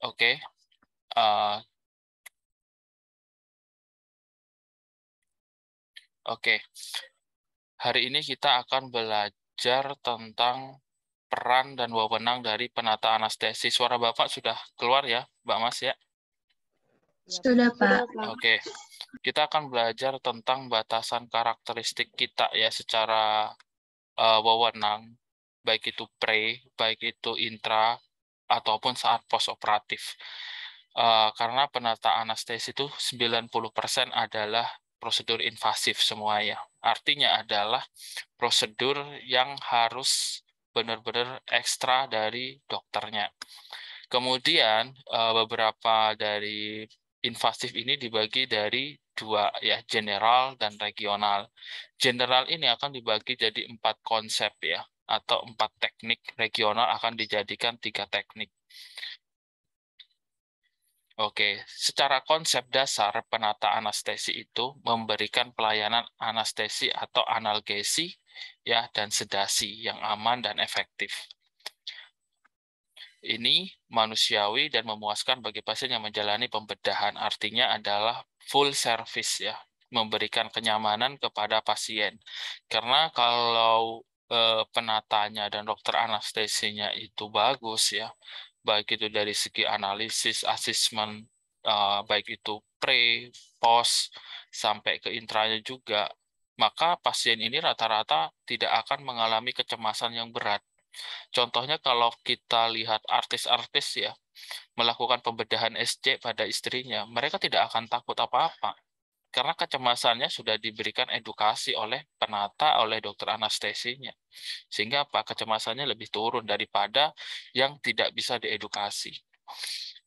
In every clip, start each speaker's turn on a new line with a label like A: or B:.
A: Oke. Okay. Uh, eh, Oke,
B: okay. hari ini kita akan belajar tentang peran dan wewenang dari penata anestesi. Suara Bapak sudah keluar ya, Mbak Mas ya? ya.
A: Sudah, Pak.
B: Oke, okay. kita akan belajar tentang batasan karakteristik kita ya secara uh, wewenang, baik itu pre, baik itu intra, ataupun saat postoperatif. Uh, karena penataan anestesi itu 90% adalah prosedur invasif semua ya. Artinya adalah prosedur yang harus benar-benar ekstra dari dokternya. Kemudian eh, beberapa dari invasif ini dibagi dari dua ya, general dan regional. General ini akan dibagi jadi empat konsep ya atau empat teknik regional akan dijadikan tiga teknik. Oke, secara konsep dasar penata anestesi itu memberikan pelayanan anestesi atau analgesi ya dan sedasi yang aman dan efektif. Ini manusiawi dan memuaskan bagi pasien yang menjalani pembedahan. Artinya adalah full service ya, memberikan kenyamanan kepada pasien. Karena kalau Eh, penatanya dan dokter anestesinya itu bagus ya, baik itu dari segi analisis, asesmen, eh, baik itu pre, post, sampai ke intranya juga, maka pasien ini rata-rata tidak akan mengalami kecemasan yang berat. Contohnya kalau kita lihat artis-artis ya, melakukan pembedahan SC pada istrinya, mereka tidak akan takut apa-apa karena kecemasannya sudah diberikan edukasi oleh penata, oleh dokter anestesinya. Sehingga apa? Kecemasannya lebih turun daripada yang tidak bisa diedukasi.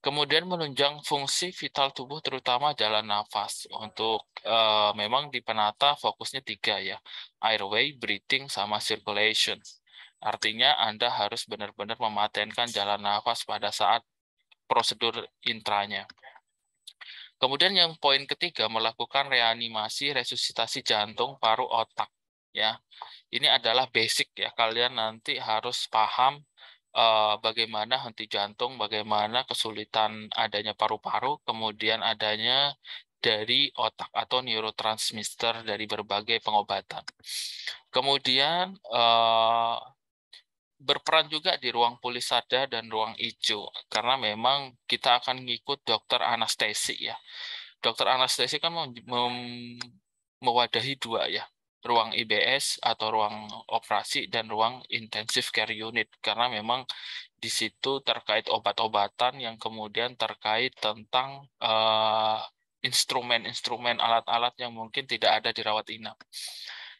B: Kemudian menunjang fungsi vital tubuh terutama jalan nafas. Untuk e, memang di penata fokusnya tiga ya, airway, breathing, sama circulation. Artinya Anda harus benar-benar mematenkan jalan nafas pada saat prosedur intranya. Kemudian yang poin ketiga melakukan reanimasi resusitasi jantung paru otak ya. Ini adalah basic ya. Kalian nanti harus paham uh, bagaimana henti jantung, bagaimana kesulitan adanya paru-paru, kemudian adanya dari otak atau neurotransmitter dari berbagai pengobatan. Kemudian uh, berperan juga di ruang pulisada dan ruang hijau karena memang kita akan ngikut dokter anestesi ya. Dokter anestesi kan mewadahi dua ya, ruang IBS atau ruang operasi dan ruang intensive care unit karena memang di situ terkait obat-obatan yang kemudian terkait tentang eh, instrumen-instrumen alat-alat yang mungkin tidak ada di rawat inap.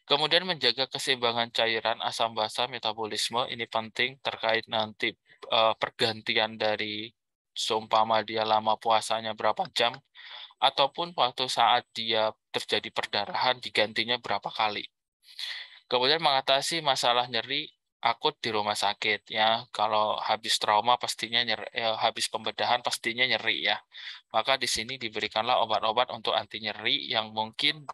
B: Kemudian menjaga keseimbangan cairan, asam basa, metabolisme ini penting terkait nanti eh, pergantian dari seumpama dia lama puasanya berapa jam ataupun waktu saat dia terjadi perdarahan digantinya berapa kali. Kemudian mengatasi masalah nyeri akut di rumah sakit ya. Kalau habis trauma pastinya nyeri, eh, habis pembedahan pastinya nyeri ya. Maka di sini diberikanlah obat-obat untuk anti nyeri yang mungkin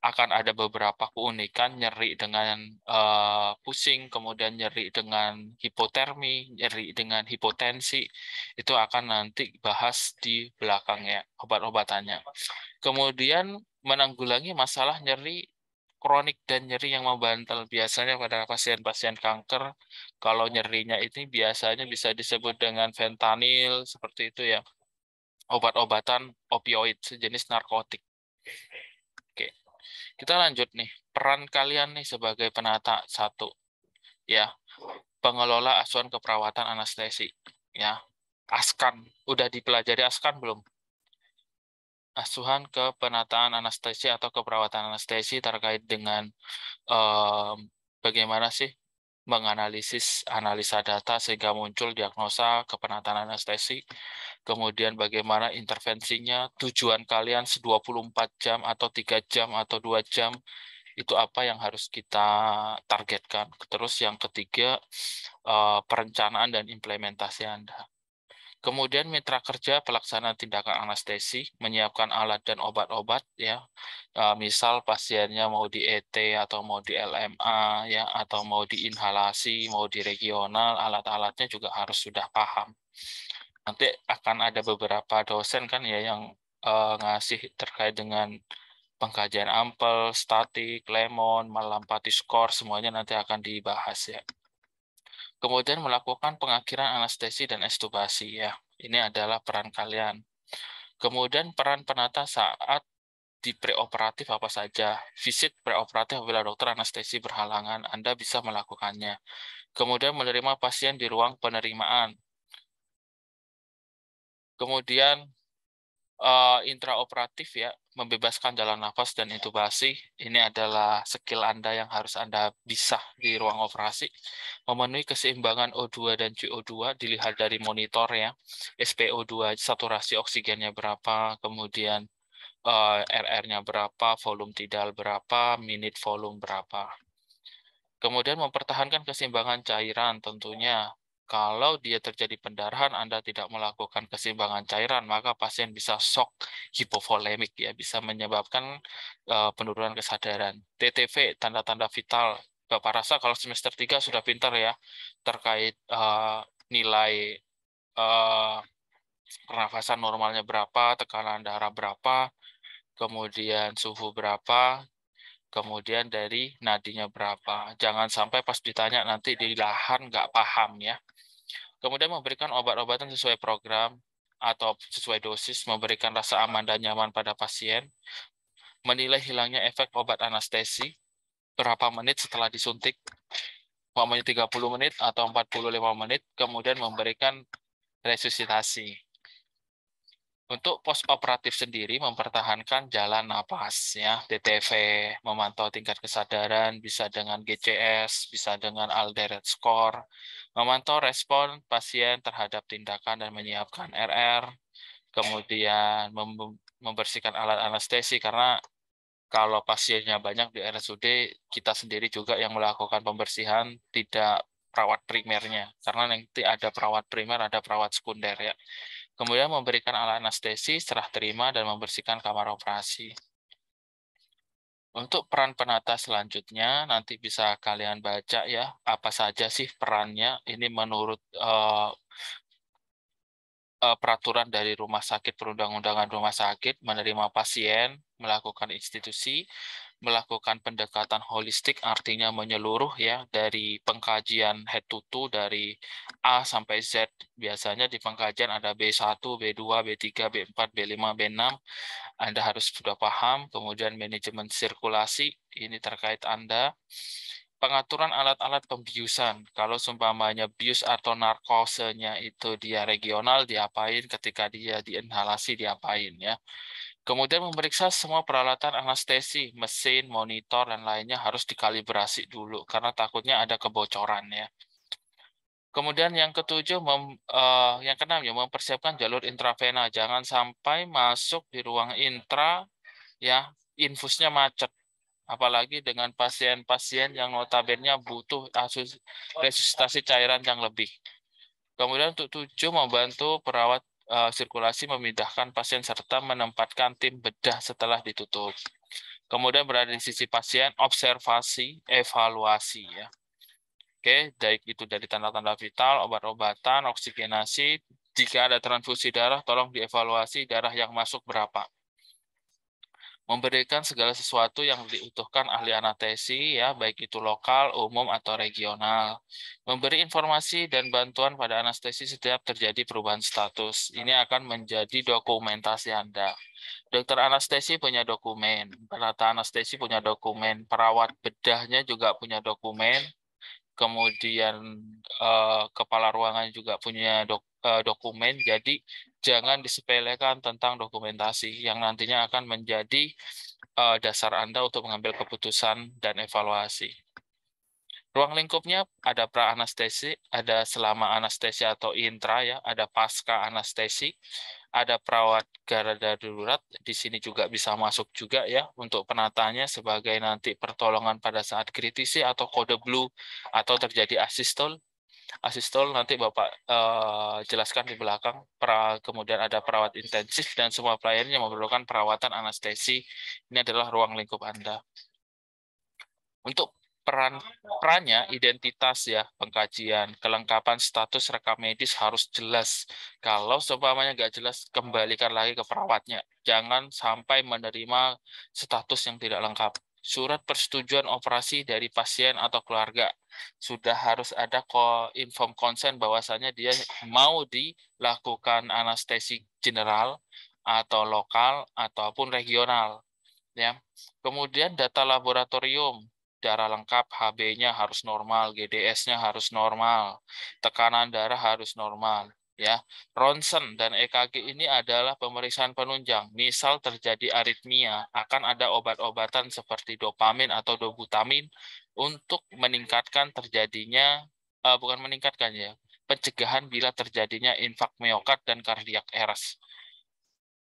B: akan ada beberapa keunikan nyeri dengan uh, pusing, kemudian nyeri dengan hipotermi, nyeri dengan hipotensi. Itu akan nanti bahas di belakangnya obat-obatannya. Kemudian menanggulangi masalah nyeri kronik dan nyeri yang membantal biasanya pada pasien-pasien kanker kalau nyerinya ini biasanya bisa disebut dengan fentanyl seperti itu ya obat-obatan opioid sejenis narkotik kita lanjut nih, peran kalian nih sebagai penata satu, ya, pengelola asuhan keperawatan anestesi, ya, askan, udah dipelajari askan belum? Asuhan ke penataan anestesi atau keperawatan anestesi terkait dengan um, bagaimana sih menganalisis analisa data sehingga muncul diagnosa kepenatan anestesi, kemudian bagaimana intervensinya, tujuan kalian 24 jam atau 3 jam atau 2 jam, itu apa yang harus kita targetkan. Terus yang ketiga, eh, perencanaan dan implementasi Anda. Kemudian mitra kerja pelaksana tindakan anestesi menyiapkan alat dan obat-obat ya. E, misal pasiennya mau di ET atau mau di LMA ya atau mau di inhalasi, mau di regional, alat-alatnya juga harus sudah paham. Nanti akan ada beberapa dosen kan ya yang uh, ngasih terkait dengan pengkajian ampel, statik, lemon, pati skor semuanya nanti akan dibahas ya. Kemudian melakukan pengakhiran anestesi dan estubasi ya. Ini adalah peran kalian. Kemudian peran penata saat di preoperatif apa saja. Visit preoperatif apabila dokter anestesi berhalangan, Anda bisa melakukannya. Kemudian menerima pasien di ruang penerimaan. Kemudian uh, intraoperatif ya, membebaskan jalan nafas dan intubasi ini adalah skill Anda yang harus Anda bisa di ruang operasi. Memenuhi keseimbangan O2 dan CO2 dilihat dari monitor ya. SPO2 saturasi oksigennya berapa, kemudian uh, eh, RR-nya berapa, volume tidal berapa, minute volume berapa. Kemudian mempertahankan keseimbangan cairan tentunya kalau dia terjadi pendarahan, Anda tidak melakukan keseimbangan cairan, maka pasien bisa shock hipovolemik, ya, bisa menyebabkan uh, penurunan kesadaran. TTV, tanda-tanda vital. Bapak rasa kalau semester 3 sudah pintar ya, terkait uh, nilai uh, pernafasan normalnya berapa, tekanan darah berapa, kemudian suhu berapa, kemudian dari nadinya berapa. Jangan sampai pas ditanya nanti di lahan nggak paham ya. Kemudian memberikan obat-obatan sesuai program atau sesuai dosis, memberikan rasa aman dan nyaman pada pasien, menilai hilangnya efek obat anestesi, berapa menit setelah disuntik, umpamanya 30 menit atau 45 menit, kemudian memberikan resusitasi. Untuk pos operatif sendiri mempertahankan jalan nafas ya, DTV, memantau tingkat kesadaran bisa dengan GCS, bisa dengan Alderet score, memantau respon pasien terhadap tindakan dan menyiapkan RR, kemudian membersihkan alat anestesi karena kalau pasiennya banyak di RSUD, kita sendiri juga yang melakukan pembersihan tidak perawat primernya karena nanti ada perawat primer, ada perawat sekunder ya Kemudian memberikan alat anestesi, serah terima, dan membersihkan kamar operasi. Untuk peran penata selanjutnya, nanti bisa kalian baca ya, apa saja sih perannya. Ini menurut uh, peraturan dari rumah sakit, perundang-undangan rumah sakit, menerima pasien, melakukan institusi, melakukan pendekatan holistik artinya menyeluruh ya dari pengkajian head to toe dari A sampai Z. Biasanya di pengkajian ada B1, B2, B3, B4, B5, B6. Anda harus sudah paham, kemudian manajemen sirkulasi ini terkait Anda. Pengaturan alat-alat pembiusan, kalau seumpamanya bius atau narkosenya itu dia regional, diapain, ketika dia diinhalasi, diapain ya Kemudian memeriksa semua peralatan anestesi, mesin, monitor, dan lainnya harus dikalibrasi dulu karena takutnya ada kebocoran ya. Kemudian yang ketujuh, mem, uh, yang keenam ya mempersiapkan jalur intravena, jangan sampai masuk di ruang intra ya infusnya macet, apalagi dengan pasien-pasien yang notabene butuh resusitasi cairan yang lebih. Kemudian untuk tujuh membantu perawat Eh, sirkulasi memindahkan pasien serta menempatkan tim bedah setelah ditutup. Kemudian berada di sisi pasien, observasi, evaluasi ya. Oke, baik itu dari tanda-tanda vital, obat-obatan, oksigenasi. Jika ada transfusi darah, tolong dievaluasi darah yang masuk berapa memberikan segala sesuatu yang diutuhkan ahli anestesi ya baik itu lokal, umum atau regional. Memberi informasi dan bantuan pada anestesi setiap terjadi perubahan status. Ini akan menjadi dokumentasi Anda. Dokter anestesi punya dokumen, penata anestesi punya dokumen, perawat bedahnya juga punya dokumen. Kemudian eh, kepala ruangan juga punya dok, eh, dokumen. Jadi jangan disepelekan tentang dokumentasi yang nantinya akan menjadi uh, dasar Anda untuk mengambil keputusan dan evaluasi. Ruang lingkupnya ada pra anestesi, ada selama anestesi atau intra ya, ada pasca anestesi, ada perawat garda darurat. Di sini juga bisa masuk juga ya untuk penatanya sebagai nanti pertolongan pada saat kritisi atau kode blue atau terjadi asistol asistol nanti Bapak uh, jelaskan di belakang. Pra, kemudian ada perawat intensif dan semua pelayan yang memerlukan perawatan anestesi. Ini adalah ruang lingkup Anda. Untuk peran perannya identitas ya pengkajian kelengkapan status rekam medis harus jelas kalau seumpamanya nggak jelas kembalikan lagi ke perawatnya jangan sampai menerima status yang tidak lengkap surat persetujuan operasi dari pasien atau keluarga. Sudah harus ada inform consent bahwasanya dia mau dilakukan anestesi general atau lokal ataupun regional. Ya. Kemudian data laboratorium, darah lengkap HB-nya harus normal, GDS-nya harus normal, tekanan darah harus normal ya. Ronsen dan EKG ini adalah pemeriksaan penunjang. Misal terjadi aritmia, akan ada obat-obatan seperti dopamin atau dobutamin untuk meningkatkan terjadinya uh, bukan meningkatkan ya, pencegahan bila terjadinya infak miokard dan kardiak eras.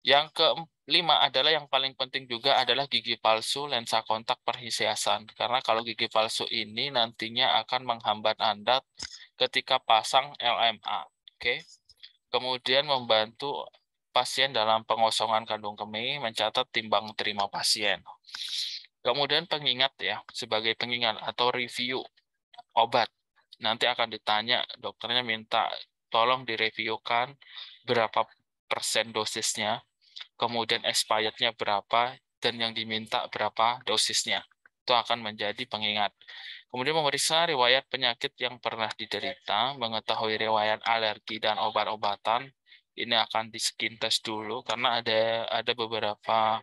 B: Yang kelima adalah yang paling penting juga adalah gigi palsu, lensa kontak, perhiasan. Karena kalau gigi palsu ini nantinya akan menghambat Anda ketika pasang LMA. Oke. Okay? kemudian membantu pasien dalam pengosongan kandung kemih mencatat timbang terima pasien. Kemudian pengingat ya, sebagai pengingat atau review obat. Nanti akan ditanya, dokternya minta tolong direviewkan berapa persen dosisnya, kemudian expirednya berapa, dan yang diminta berapa dosisnya. Itu akan menjadi pengingat. Kemudian memeriksa riwayat penyakit yang pernah diderita, mengetahui riwayat alergi dan obat-obatan. Ini akan di skin test dulu karena ada ada beberapa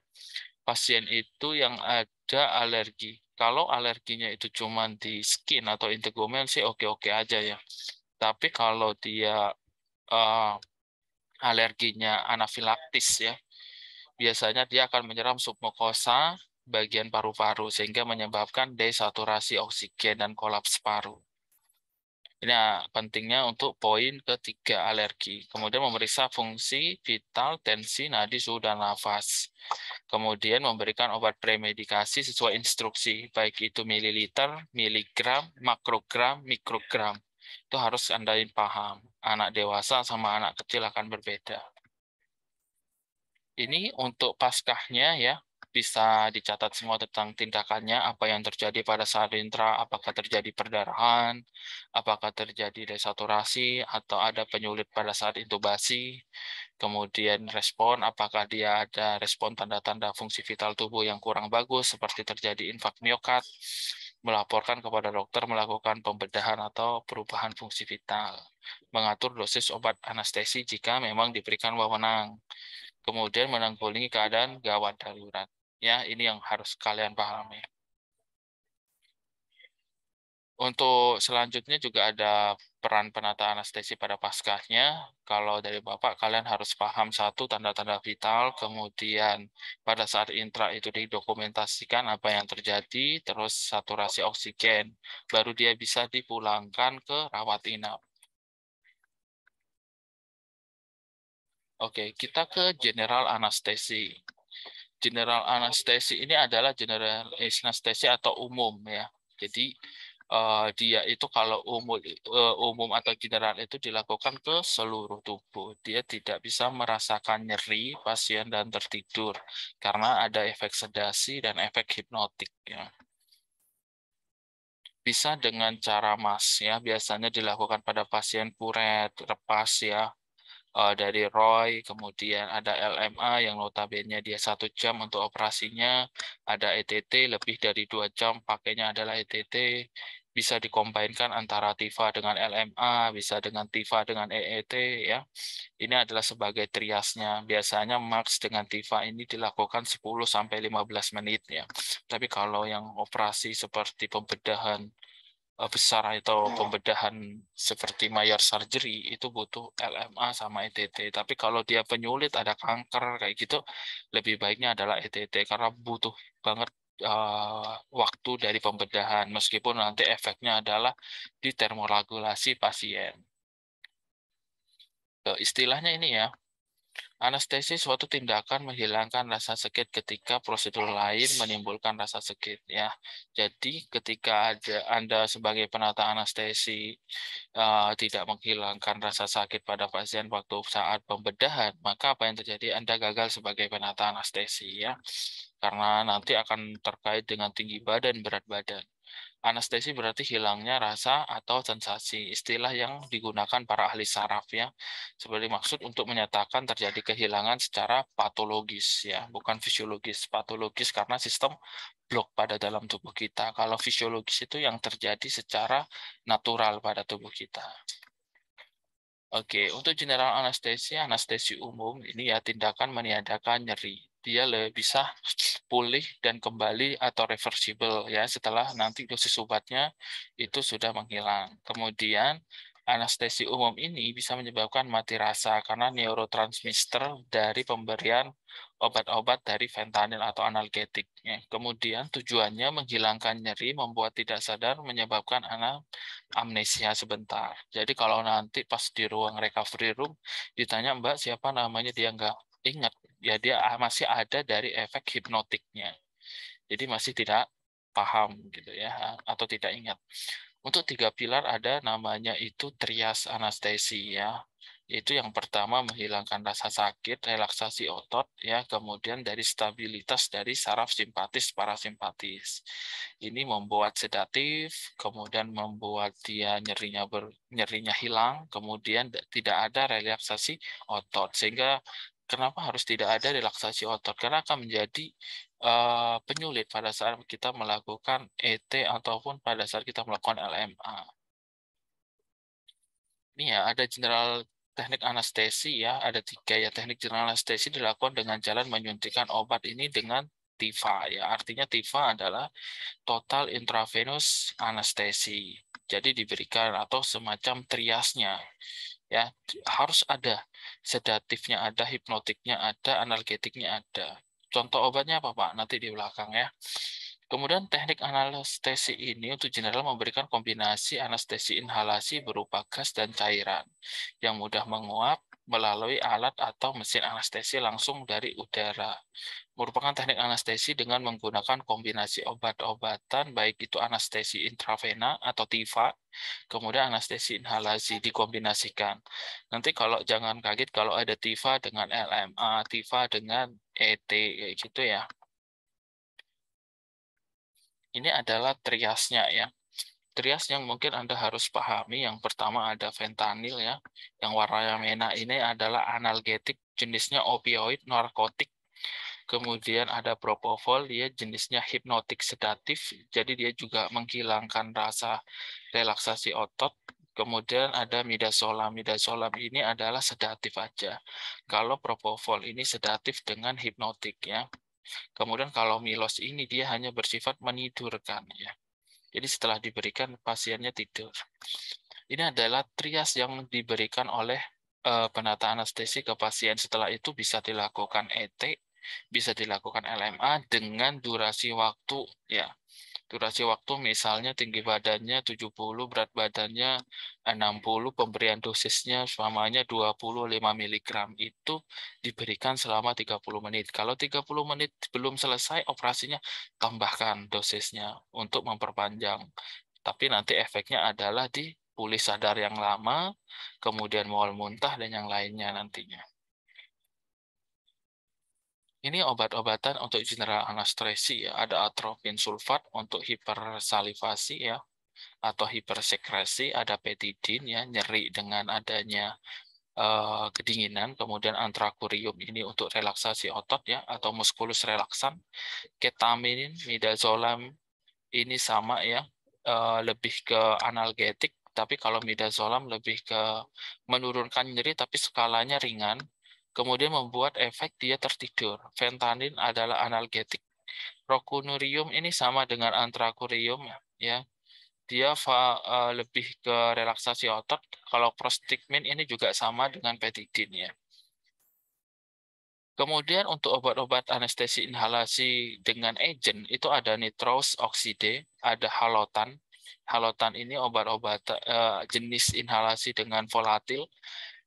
B: pasien itu yang ada alergi. Kalau alerginya itu cuma di skin atau integumen sih oke-oke aja ya. Tapi kalau dia uh, alerginya anafilaktis ya, biasanya dia akan menyerang submukosa, bagian paru-paru sehingga menyebabkan desaturasi oksigen dan kolaps paru. Ini ah, pentingnya untuk poin ketiga alergi. Kemudian memeriksa fungsi vital, tensi, nadi, suhu, dan nafas. Kemudian memberikan obat premedikasi sesuai instruksi, baik itu mililiter, miligram, makrogram, mikrogram. Itu harus Anda paham. Anak dewasa sama anak kecil akan berbeda. Ini untuk paskahnya ya, bisa dicatat semua tentang tindakannya, apa yang terjadi pada saat intra, apakah terjadi perdarahan, apakah terjadi desaturasi, atau ada penyulit pada saat intubasi, kemudian respon, apakah dia ada respon tanda-tanda fungsi vital tubuh yang kurang bagus, seperti terjadi infak miokard, melaporkan kepada dokter melakukan pembedahan atau perubahan fungsi vital, mengatur dosis obat anestesi jika memang diberikan wewenang, kemudian menanggulangi keadaan gawat darurat. Ya, ini yang harus kalian pahami. Untuk selanjutnya juga ada peran penata anestesi pada paskahnya. Kalau dari Bapak, kalian harus paham satu tanda-tanda vital, kemudian pada saat intra itu didokumentasikan apa yang terjadi, terus saturasi oksigen, baru dia bisa dipulangkan ke rawat inap. Oke, kita ke general anestesi general anestesi ini adalah general anestesi atau umum ya. Jadi uh, dia itu kalau umum uh, umum atau general itu dilakukan ke seluruh tubuh. Dia tidak bisa merasakan nyeri pasien dan tertidur karena ada efek sedasi dan efek hipnotik ya. Bisa dengan cara mas ya, biasanya dilakukan pada pasien puret, repas ya, uh, dari Roy, kemudian ada LMA yang notabene dia satu jam untuk operasinya, ada ETT lebih dari dua jam pakainya adalah ETT, bisa dikombinkan antara TIFA dengan LMA, bisa dengan TIFA dengan EET ya. Ini adalah sebagai triasnya. Biasanya max dengan TIFA ini dilakukan 10 sampai 15 menit ya. Tapi kalau yang operasi seperti pembedahan Eh, besar atau pembedahan seperti mayor surgery itu butuh LMA sama ETT. Tapi kalau dia penyulit ada kanker kayak gitu, lebih baiknya adalah ETT karena butuh banget uh, waktu dari pembedahan meskipun nanti efeknya adalah di termoregulasi pasien. So, istilahnya ini ya, Anestesi suatu tindakan menghilangkan rasa sakit ketika prosedur lain menimbulkan rasa sakit ya. Jadi ketika ada Anda sebagai penata anestesi uh, tidak menghilangkan rasa sakit pada pasien waktu saat pembedahan, maka apa yang terjadi Anda gagal sebagai penata anestesi ya. Karena nanti akan terkait dengan tinggi badan, berat badan. Anestesi berarti hilangnya rasa atau sensasi, istilah yang digunakan para ahli saraf ya. Sebagai maksud untuk menyatakan terjadi kehilangan secara patologis ya, bukan fisiologis. Patologis karena sistem blok pada dalam tubuh kita. Kalau fisiologis itu yang terjadi secara natural pada tubuh kita. Oke, untuk general anestesi, anestesi umum ini ya tindakan meniadakan nyeri dia lebih bisa pulih dan kembali atau reversible ya setelah nanti dosis obatnya itu sudah menghilang. Kemudian anestesi umum ini bisa menyebabkan mati rasa karena neurotransmitter dari pemberian obat-obat dari fentanyl atau analgetik. Ya. Kemudian tujuannya menghilangkan nyeri, membuat tidak sadar, menyebabkan anak amnesia sebentar. Jadi kalau nanti pas di ruang recovery room ditanya mbak siapa namanya dia nggak ingat ya dia masih ada dari efek hipnotiknya. Jadi masih tidak paham gitu ya atau tidak ingat. Untuk tiga pilar ada namanya itu trias anestesi ya. Itu yang pertama menghilangkan rasa sakit, relaksasi otot ya, kemudian dari stabilitas dari saraf simpatis parasimpatis. Ini membuat sedatif, kemudian membuat dia nyerinya ber, nyerinya hilang, kemudian tidak ada relaksasi otot sehingga kenapa harus tidak ada relaksasi otot? Karena akan menjadi uh, penyulit pada saat kita melakukan ET ataupun pada saat kita melakukan LMA. Ini ya, ada general teknik anestesi ya, ada tiga ya. Teknik general anestesi dilakukan dengan jalan menyuntikkan obat ini dengan TIVA ya. Artinya TIVA adalah total intravenous anestesi. Jadi diberikan atau semacam triasnya ya harus ada sedatifnya ada hipnotiknya ada analgetiknya ada contoh obatnya apa pak nanti di belakang ya kemudian teknik anestesi ini untuk general memberikan kombinasi anestesi inhalasi berupa gas dan cairan yang mudah menguap melalui alat atau mesin anestesi langsung dari udara. Merupakan teknik anestesi dengan menggunakan kombinasi obat-obatan, baik itu anestesi intravena atau TIVA, kemudian anestesi inhalasi dikombinasikan. Nanti kalau jangan kaget kalau ada TIVA dengan LMA, TIVA dengan ET, gitu ya. Ini adalah triasnya ya trias yang mungkin Anda harus pahami. Yang pertama ada fentanyl ya, yang warna merah ini adalah analgetik, jenisnya opioid, narkotik. Kemudian ada propofol, dia jenisnya hipnotik sedatif, jadi dia juga menghilangkan rasa relaksasi otot. Kemudian ada midazolam. Midazolam ini adalah sedatif aja. Kalau propofol ini sedatif dengan hipnotik ya. Kemudian kalau milos ini dia hanya bersifat menidurkan ya. Jadi setelah diberikan pasiennya tidur. Ini adalah trias yang diberikan oleh eh, penata anestesi ke pasien. Setelah itu bisa dilakukan ET, bisa dilakukan LMA dengan durasi waktu ya durasi waktu misalnya tinggi badannya 70, berat badannya 60, pemberian dosisnya selamanya 25 mg itu diberikan selama 30 menit. Kalau 30 menit belum selesai operasinya, tambahkan dosisnya untuk memperpanjang. Tapi nanti efeknya adalah di pulih sadar yang lama, kemudian mual muntah dan yang lainnya nantinya. Ini obat-obatan untuk general anestesi ya. Ada atropin sulfat untuk hipersalivasi ya atau hipersekresi, ada petidin ya nyeri dengan adanya uh, kedinginan, kemudian antrakurium ini untuk relaksasi otot ya atau muskulus relaksan, ketamin, midazolam ini sama ya uh, lebih ke analgetik tapi kalau midazolam lebih ke menurunkan nyeri tapi skalanya ringan kemudian membuat efek dia tertidur. Fentanin adalah analgetik. Rokunurium ini sama dengan antrakurium ya. Dia fa, uh, lebih ke relaksasi otot. Kalau prostigmin ini juga sama dengan petidin ya. Kemudian untuk obat-obat anestesi inhalasi dengan agent itu ada nitrous oxide, ada halotan. Halotan ini obat-obat uh, jenis inhalasi dengan volatil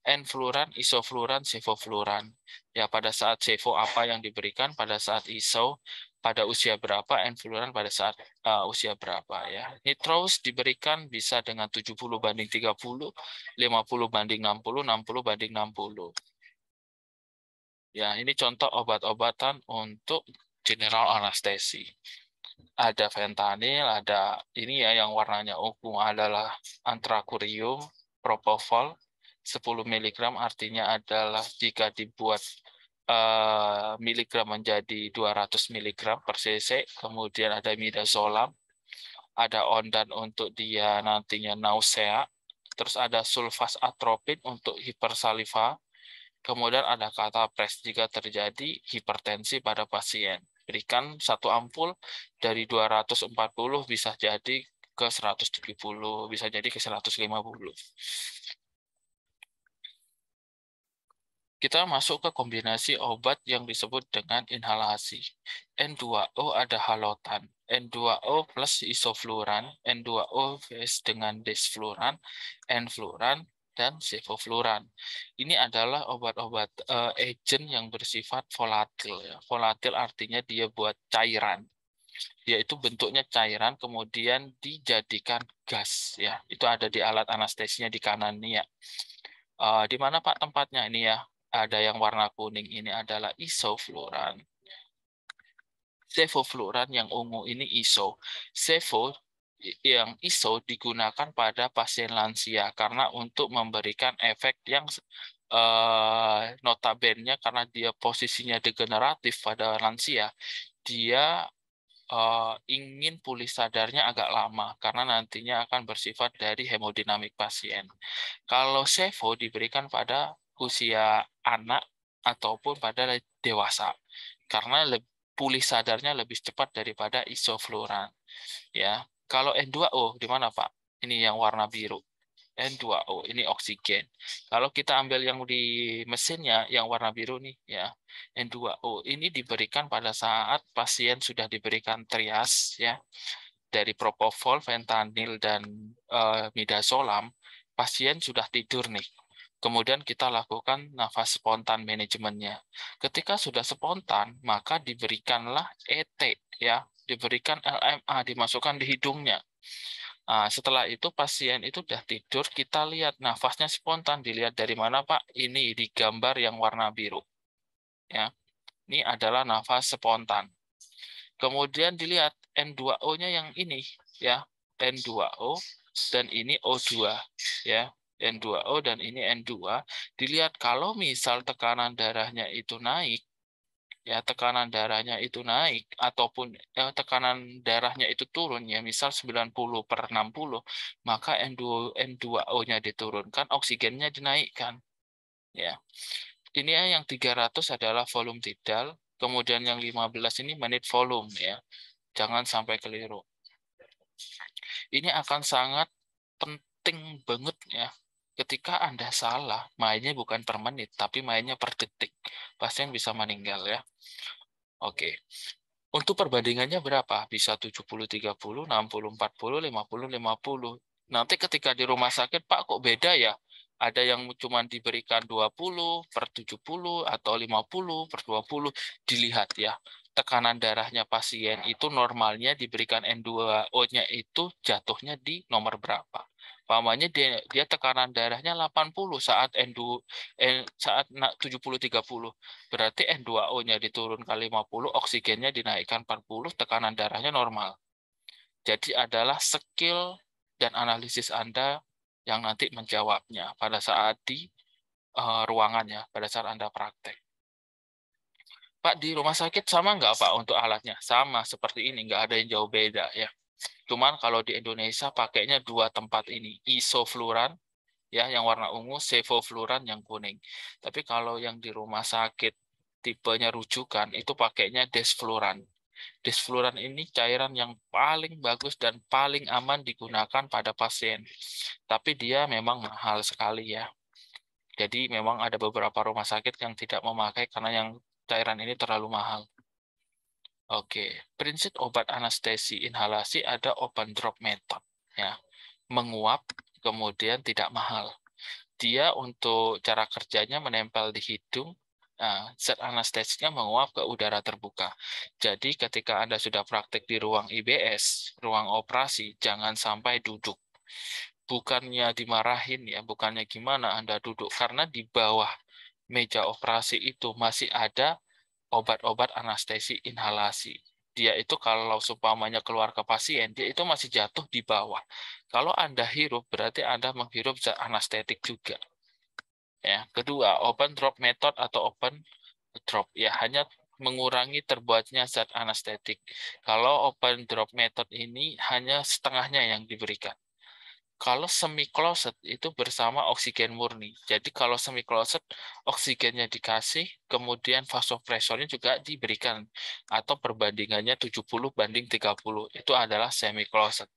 B: N-fluoran, isofluoran, sevofluoran. Ya, pada saat sevo apa yang diberikan, pada saat iso pada usia berapa, N-fluoran pada saat uh, usia berapa ya. Nitrous diberikan bisa dengan 70 banding 30, 50 banding 60, 60 banding 60. Ya, ini contoh obat-obatan untuk general anestesi. Ada fentanyl, ada ini ya yang warnanya ungu adalah antrakurium, propofol, 10 mg artinya adalah jika dibuat uh, miligram menjadi 200 mg per cc, kemudian ada midazolam, ada ondan untuk dia nantinya nausea, terus ada sulfas atropin untuk hipersaliva, kemudian ada pres jika terjadi hipertensi pada pasien. Berikan satu ampul dari 240 bisa jadi ke 170, bisa jadi ke 150. Kita masuk ke kombinasi obat yang disebut dengan inhalasi. N2O ada halotan, N2O plus isofluran, N2O vs dengan desfluran, n dan sevofluran. Ini adalah obat-obat uh, agent yang bersifat volatil. Ya. Volatil artinya dia buat cairan yaitu bentuknya cairan kemudian dijadikan gas ya itu ada di alat anestesinya di kanan ya. uh, eh, di mana pak tempatnya ini ya ada yang warna kuning ini adalah isofluoran. Sevofluoran yang ungu ini iso. Sevo yang iso digunakan pada pasien lansia karena untuk memberikan efek yang eh, notabennya karena dia posisinya degeneratif pada lansia, dia eh, ingin pulih sadarnya agak lama karena nantinya akan bersifat dari hemodinamik pasien. Kalau Sevo diberikan pada usia anak ataupun pada dewasa karena lebih, pulih sadarnya lebih cepat daripada isofluran. Ya, kalau N2O di mana Pak? Ini yang warna biru. N2O ini oksigen. Kalau kita ambil yang di mesinnya yang warna biru nih ya. N2O ini diberikan pada saat pasien sudah diberikan trias ya dari propofol, fentanyl dan e, midazolam, pasien sudah tidur nih Kemudian kita lakukan nafas spontan manajemennya. Ketika sudah spontan, maka diberikanlah ET, ya, diberikan LMA, dimasukkan di hidungnya. Nah, setelah itu pasien itu sudah tidur, kita lihat nafasnya spontan, dilihat dari mana Pak? Ini di gambar yang warna biru. Ya. Ini adalah nafas spontan. Kemudian dilihat N2O-nya yang ini ya, N2O dan ini O2 ya. N2O dan ini N2, dilihat kalau misal tekanan darahnya itu naik, ya tekanan darahnya itu naik ataupun ya, tekanan darahnya itu turun ya misal 90 per 60 maka N2, N2O-nya diturunkan oksigennya dinaikkan ya ini yang 300 adalah volume tidal kemudian yang 15 ini menit volume ya jangan sampai keliru ini akan sangat penting banget ya ketika Anda salah, mainnya bukan per menit, tapi mainnya per detik. Pasien bisa meninggal ya. Oke. Untuk perbandingannya berapa? Bisa 70-30, 60-40, 50-50. Nanti ketika di rumah sakit, Pak kok beda ya? Ada yang cuma diberikan 20 per 70 atau 50 per 20. Dilihat ya, tekanan darahnya pasien itu normalnya diberikan N2O-nya itu jatuhnya di nomor berapa. Pamannya dia, dia tekanan darahnya 80 saat N2 N, saat 70 30. Berarti N2O-nya diturunkan 50, oksigennya dinaikkan 40, tekanan darahnya normal. Jadi adalah skill dan analisis Anda yang nanti menjawabnya pada saat di uh, ruangannya, pada saat Anda praktek. Pak, di rumah sakit sama nggak Pak untuk alatnya? Sama seperti ini, nggak ada yang jauh beda ya. Cuman kalau di Indonesia pakainya dua tempat ini, isofluran ya yang warna ungu, sevofluran yang kuning. Tapi kalau yang di rumah sakit tipenya rujukan itu pakainya desfluran. Desfluran ini cairan yang paling bagus dan paling aman digunakan pada pasien. Tapi dia memang mahal sekali ya. Jadi memang ada beberapa rumah sakit yang tidak memakai karena yang cairan ini terlalu mahal. Oke, prinsip obat anestesi inhalasi ada open drop method ya. Menguap kemudian tidak mahal. Dia untuk cara kerjanya menempel di hidung Nah, zat anestesinya menguap ke udara terbuka. Jadi ketika Anda sudah praktik di ruang IBS, ruang operasi, jangan sampai duduk. Bukannya dimarahin ya, bukannya gimana Anda duduk. Karena di bawah meja operasi itu masih ada obat-obat anestesi inhalasi. Dia itu kalau supamanya keluar ke pasien, dia itu masih jatuh di bawah. Kalau Anda hirup, berarti Anda menghirup zat anestetik juga. Ya, kedua, open drop method atau open drop ya hanya mengurangi terbuatnya zat anestetik. Kalau open drop method ini hanya setengahnya yang diberikan kalau semi closet itu bersama oksigen murni. Jadi kalau semi closet oksigennya dikasih, kemudian vasopresornya juga diberikan atau perbandingannya 70 banding 30. Itu adalah semi closet.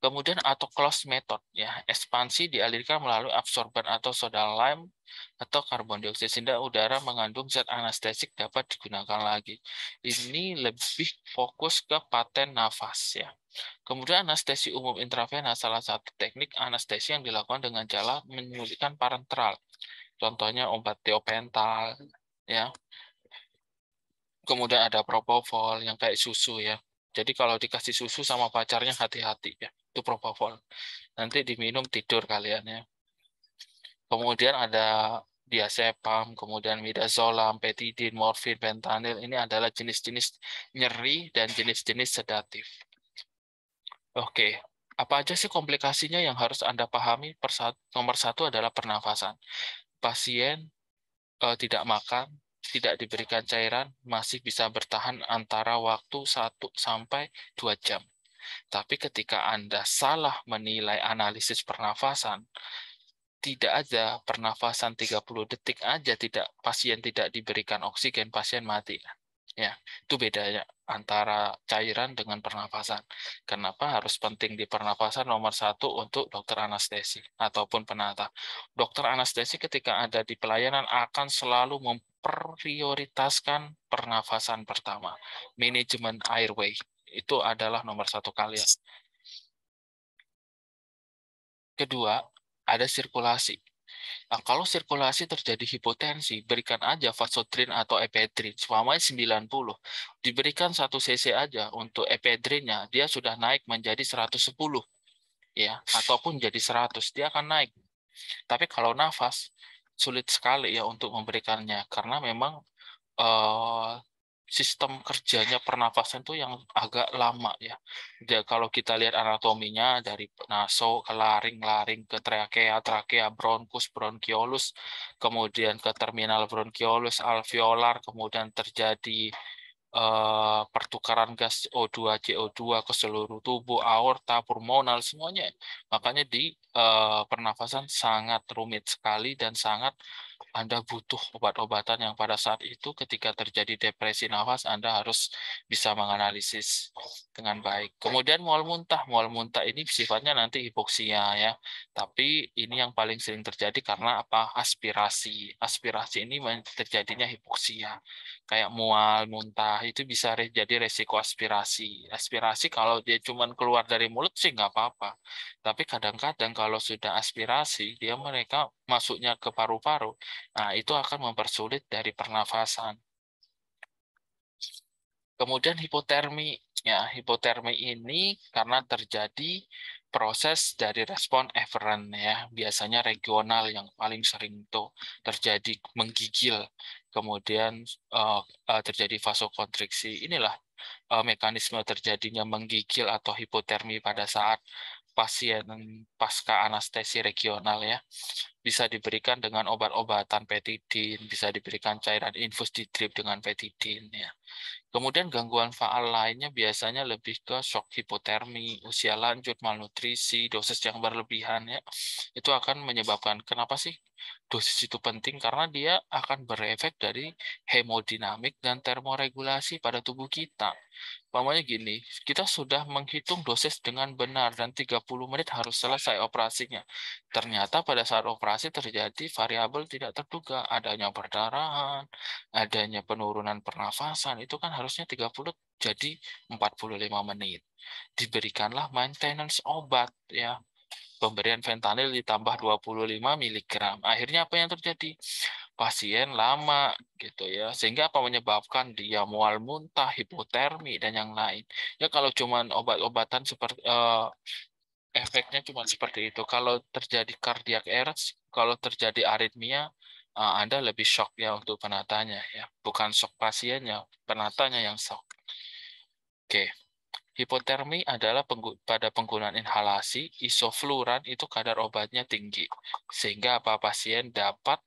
B: Kemudian atau close method ya, ekspansi dialirkan melalui absorban atau soda lime atau karbon dioksida sehingga udara mengandung zat anestesik dapat digunakan lagi. Ini lebih fokus ke paten nafas ya. Kemudian anestesi umum intravena nah, salah satu teknik anestesi yang dilakukan dengan cara menyulitkan parenteral. Contohnya obat teopental ya. Kemudian ada propofol yang kayak susu ya jadi kalau dikasih susu sama pacarnya hati-hati ya. Itu propofol. Nanti diminum tidur kalian ya. Kemudian ada diazepam, kemudian midazolam, petidin, morfin, pentanil. Ini adalah jenis-jenis nyeri dan jenis-jenis sedatif. Oke, apa aja sih komplikasinya yang harus Anda pahami? Persat, nomor satu adalah pernafasan. Pasien eh, tidak makan, tidak diberikan cairan masih bisa bertahan antara waktu 1 sampai 2 jam. Tapi ketika Anda salah menilai analisis pernafasan, tidak ada pernafasan 30 detik aja tidak pasien tidak diberikan oksigen, pasien mati. Ya, itu bedanya antara cairan dengan pernafasan. Kenapa harus penting di pernafasan nomor satu untuk dokter anestesi ataupun penata. Dokter anestesi ketika ada di pelayanan akan selalu prioritaskan pernafasan pertama. Manajemen airway itu adalah nomor satu kalian. Ya. Kedua, ada sirkulasi. Nah, kalau sirkulasi terjadi hipotensi, berikan aja vasodrin atau epedrin, selama 90. Diberikan satu cc aja untuk epedrinnya, dia sudah naik menjadi 110 ya ataupun jadi 100 dia akan naik tapi kalau nafas sulit sekali ya untuk memberikannya karena memang uh, sistem kerjanya pernapasan itu yang agak lama ya. Jadi kalau kita lihat anatominya dari naso ke laring-laring ke trakea, trakea bronkus, bronkiolus, kemudian ke terminal bronkiolus, alveolar, kemudian terjadi uh, pertukaran gas O2 CO2 ke seluruh tubuh, aorta, pulmonal semuanya. Makanya di uh, pernafasan sangat rumit sekali dan sangat anda butuh obat-obatan yang pada saat itu ketika terjadi depresi nafas Anda harus bisa menganalisis dengan baik. Kemudian mual muntah, mual muntah ini sifatnya nanti hipoksia ya. Tapi ini yang paling sering terjadi karena apa? aspirasi. Aspirasi ini terjadinya hipoksia. Kayak mual, muntah itu bisa jadi resiko aspirasi. Aspirasi kalau dia cuma keluar dari mulut sih nggak apa-apa. Tapi kadang-kadang kalau sudah aspirasi dia mereka masuknya ke paru-paru Nah, itu akan mempersulit dari pernafasan. Kemudian hipotermi. Ya, hipotermi ini karena terjadi proses dari respon efferent ya biasanya regional yang paling sering itu terjadi menggigil kemudian uh, uh, terjadi vasokontriksi inilah uh, mekanisme terjadinya menggigil atau hipotermi pada saat pasien pasca anestesi regional ya. Bisa diberikan dengan obat-obatan petidin, bisa diberikan cairan infus di drip dengan petidin ya. Kemudian gangguan faal lainnya biasanya lebih ke shock hipotermi, usia lanjut, malnutrisi, dosis yang berlebihan ya. Itu akan menyebabkan kenapa sih dosis itu penting karena dia akan berefek dari hemodinamik dan termoregulasi pada tubuh kita. Pamannya gini, kita sudah menghitung dosis dengan benar dan 30 menit harus selesai operasinya. Ternyata pada saat operasi terjadi variabel tidak terduga, adanya perdarahan, adanya penurunan pernafasan, itu kan harusnya 30 jadi 45 menit. Diberikanlah maintenance obat ya pemberian fentanyl ditambah 25 mg. Akhirnya apa yang terjadi? Pasien lama gitu ya. Sehingga apa menyebabkan dia mual muntah, hipotermi dan yang lain. Ya kalau cuman obat-obatan seperti uh, eh, efeknya cuma seperti itu. Kalau terjadi cardiac arrest, kalau terjadi aritmia, uh, Anda lebih shock ya untuk penatanya ya. Bukan shock pasiennya, penatanya yang shock. Oke. Okay. Hipotermi adalah penggu pada penggunaan inhalasi, isofluran itu kadar obatnya tinggi, sehingga apa pasien dapat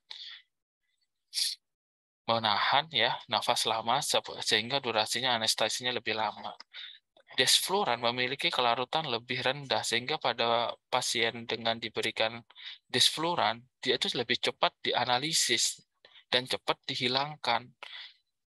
B: menahan ya nafas lama sehingga durasinya anestesinya lebih lama. Desfluran memiliki kelarutan lebih rendah sehingga pada pasien dengan diberikan desfluran dia itu lebih cepat dianalisis dan cepat dihilangkan.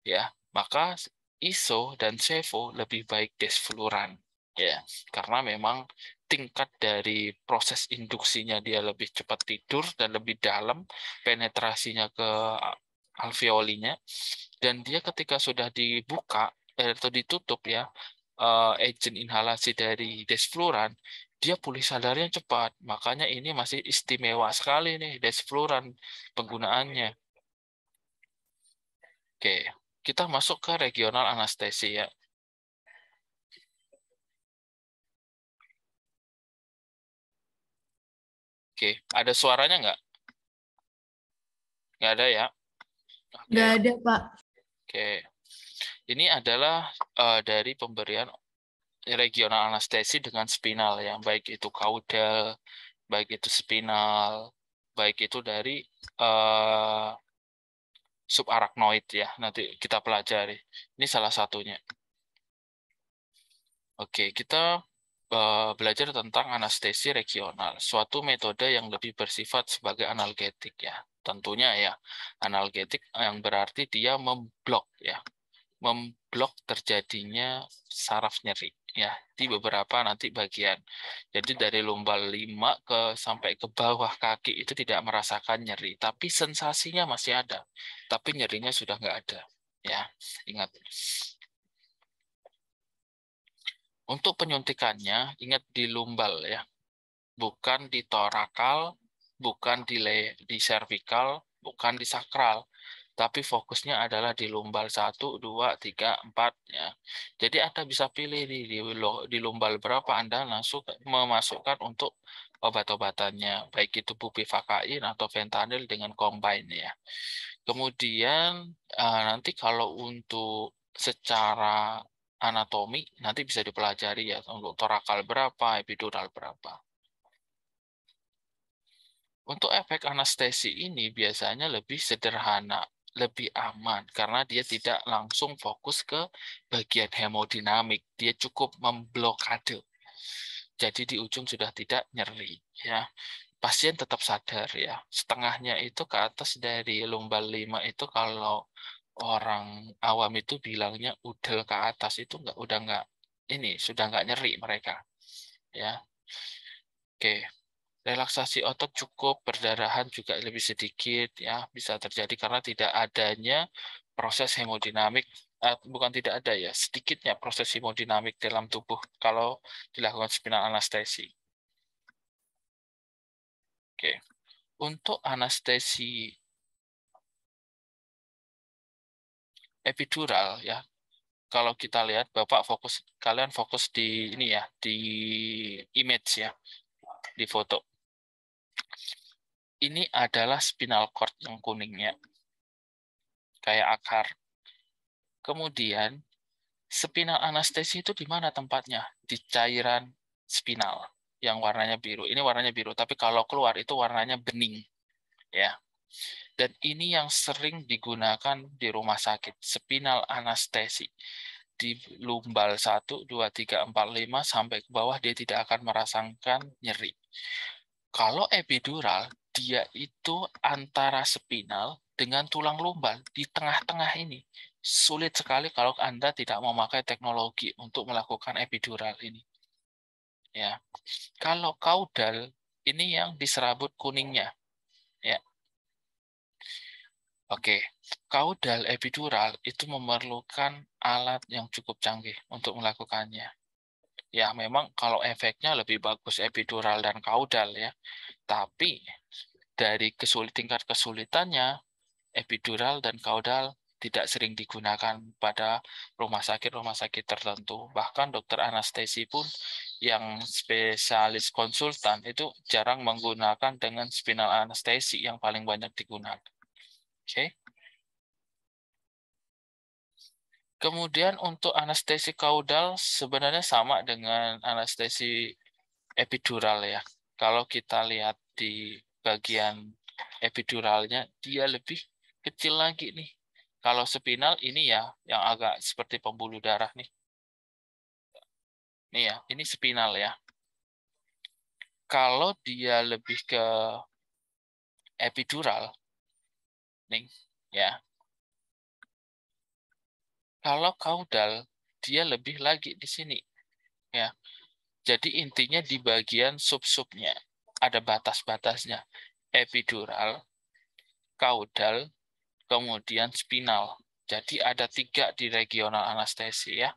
B: Ya, maka ISO dan SEVO lebih baik desfluran ya karena memang tingkat dari proses induksinya dia lebih cepat tidur dan lebih dalam penetrasinya ke alveolinya dan dia ketika sudah dibuka eh, atau ditutup ya eh, agent inhalasi dari desfluran dia pulih sadarnya cepat makanya ini masih istimewa sekali nih desfluran penggunaannya oke kita masuk ke regional anestesi
A: ya. Oke, ada suaranya nggak? Nggak ada ya? Nggak Nggak ada, Pak.
B: Oke. Ini adalah uh, dari pemberian regional anestesi dengan spinal ya, baik itu kaudal, baik itu spinal, baik itu dari uh, Subarachnoid ya. Nanti kita pelajari. Ini salah satunya. Oke, kita eh, belajar tentang anestesi regional, suatu metode yang lebih bersifat sebagai analgetik ya. Tentunya ya, analgetik yang berarti dia memblok ya, mem blok terjadinya saraf nyeri ya di beberapa nanti bagian. Jadi dari lumbal 5 ke sampai ke bawah kaki itu tidak merasakan nyeri, tapi sensasinya masih ada. Tapi nyerinya sudah nggak ada. Ya, ingat. Untuk penyuntikannya, ingat di lumbal ya. Bukan di torakal, bukan di le, di cervical, bukan di sakral tapi fokusnya adalah di lumbal 1, 2, 3, 4. Ya. Jadi Anda bisa pilih di, di, di lumbal berapa Anda langsung memasukkan untuk obat-obatannya, baik itu bupivakain atau fentanyl dengan combine. Ya. Kemudian eh, nanti kalau untuk secara anatomi nanti bisa dipelajari ya untuk torakal berapa, epidural berapa. Untuk efek anestesi ini biasanya lebih sederhana lebih aman karena dia tidak langsung fokus ke bagian hemodinamik. Dia cukup memblokade. Jadi di ujung sudah tidak nyeri ya. Pasien tetap sadar ya. Setengahnya itu ke atas dari lumbal lima itu kalau orang awam itu bilangnya udah ke atas itu enggak udah enggak ini sudah enggak nyeri mereka. Ya. Oke relaksasi otot cukup, perdarahan juga lebih sedikit ya, bisa terjadi karena tidak adanya proses hemodinamik eh, bukan tidak ada ya, sedikitnya proses hemodinamik dalam tubuh kalau dilakukan spinal anestesi. Oke. Untuk anestesi epidural ya, kalau kita lihat Bapak fokus kalian fokus di ini ya, di image ya, di foto ini adalah spinal cord yang kuningnya. Kayak akar. Kemudian, spinal anestesi itu di mana tempatnya? Di cairan spinal yang warnanya biru. Ini warnanya biru, tapi kalau keluar itu warnanya bening. Ya. Dan ini yang sering digunakan di rumah sakit, spinal anestesi. Di lumbal 1, 2, 3, 4, 5, sampai ke bawah dia tidak akan merasakan nyeri. Kalau epidural, dia itu antara spinal dengan tulang lumbar di tengah-tengah ini. Sulit sekali kalau Anda tidak memakai teknologi untuk melakukan epidural ini. Ya. Kalau kaudal ini yang diserabut kuningnya. Ya. Oke, kaudal epidural itu memerlukan alat yang cukup canggih untuk melakukannya. Ya, memang kalau efeknya lebih bagus epidural dan kaudal ya. Tapi dari kesulit, tingkat kesulitannya, epidural dan kaudal tidak sering digunakan pada rumah sakit-rumah sakit tertentu. Bahkan dokter anestesi pun yang spesialis konsultan itu jarang menggunakan dengan spinal anestesi yang paling banyak digunakan. Oke. Okay. Kemudian untuk anestesi kaudal sebenarnya sama dengan anestesi epidural ya. Kalau kita lihat di bagian epiduralnya dia lebih kecil lagi nih. Kalau spinal ini ya yang agak seperti pembuluh darah nih. Nih ya, ini spinal ya.
A: Kalau dia lebih ke epidural,
B: nih ya. Kalau kaudal dia lebih lagi di sini ya. Jadi intinya di bagian sub-subnya ada batas-batasnya. Epidural, kaudal, kemudian spinal. Jadi ada tiga di regional anestesi ya.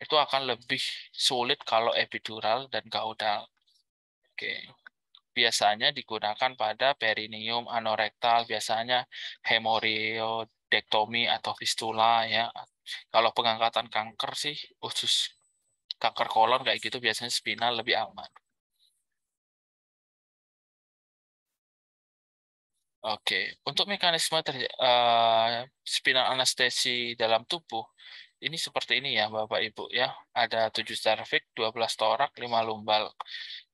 B: Itu akan lebih sulit kalau epidural dan kaudal. Oke. Biasanya digunakan pada perineum anorektal, biasanya hemoriodektomi atau fistula ya. Kalau pengangkatan kanker sih, khusus kanker kolon kayak gitu biasanya spinal lebih aman.
A: Oke, untuk
B: mekanisme uh, spinal anestesi dalam tubuh, ini seperti ini ya Bapak Ibu ya. Ada 7 cervix, belas torak, lima lumbal.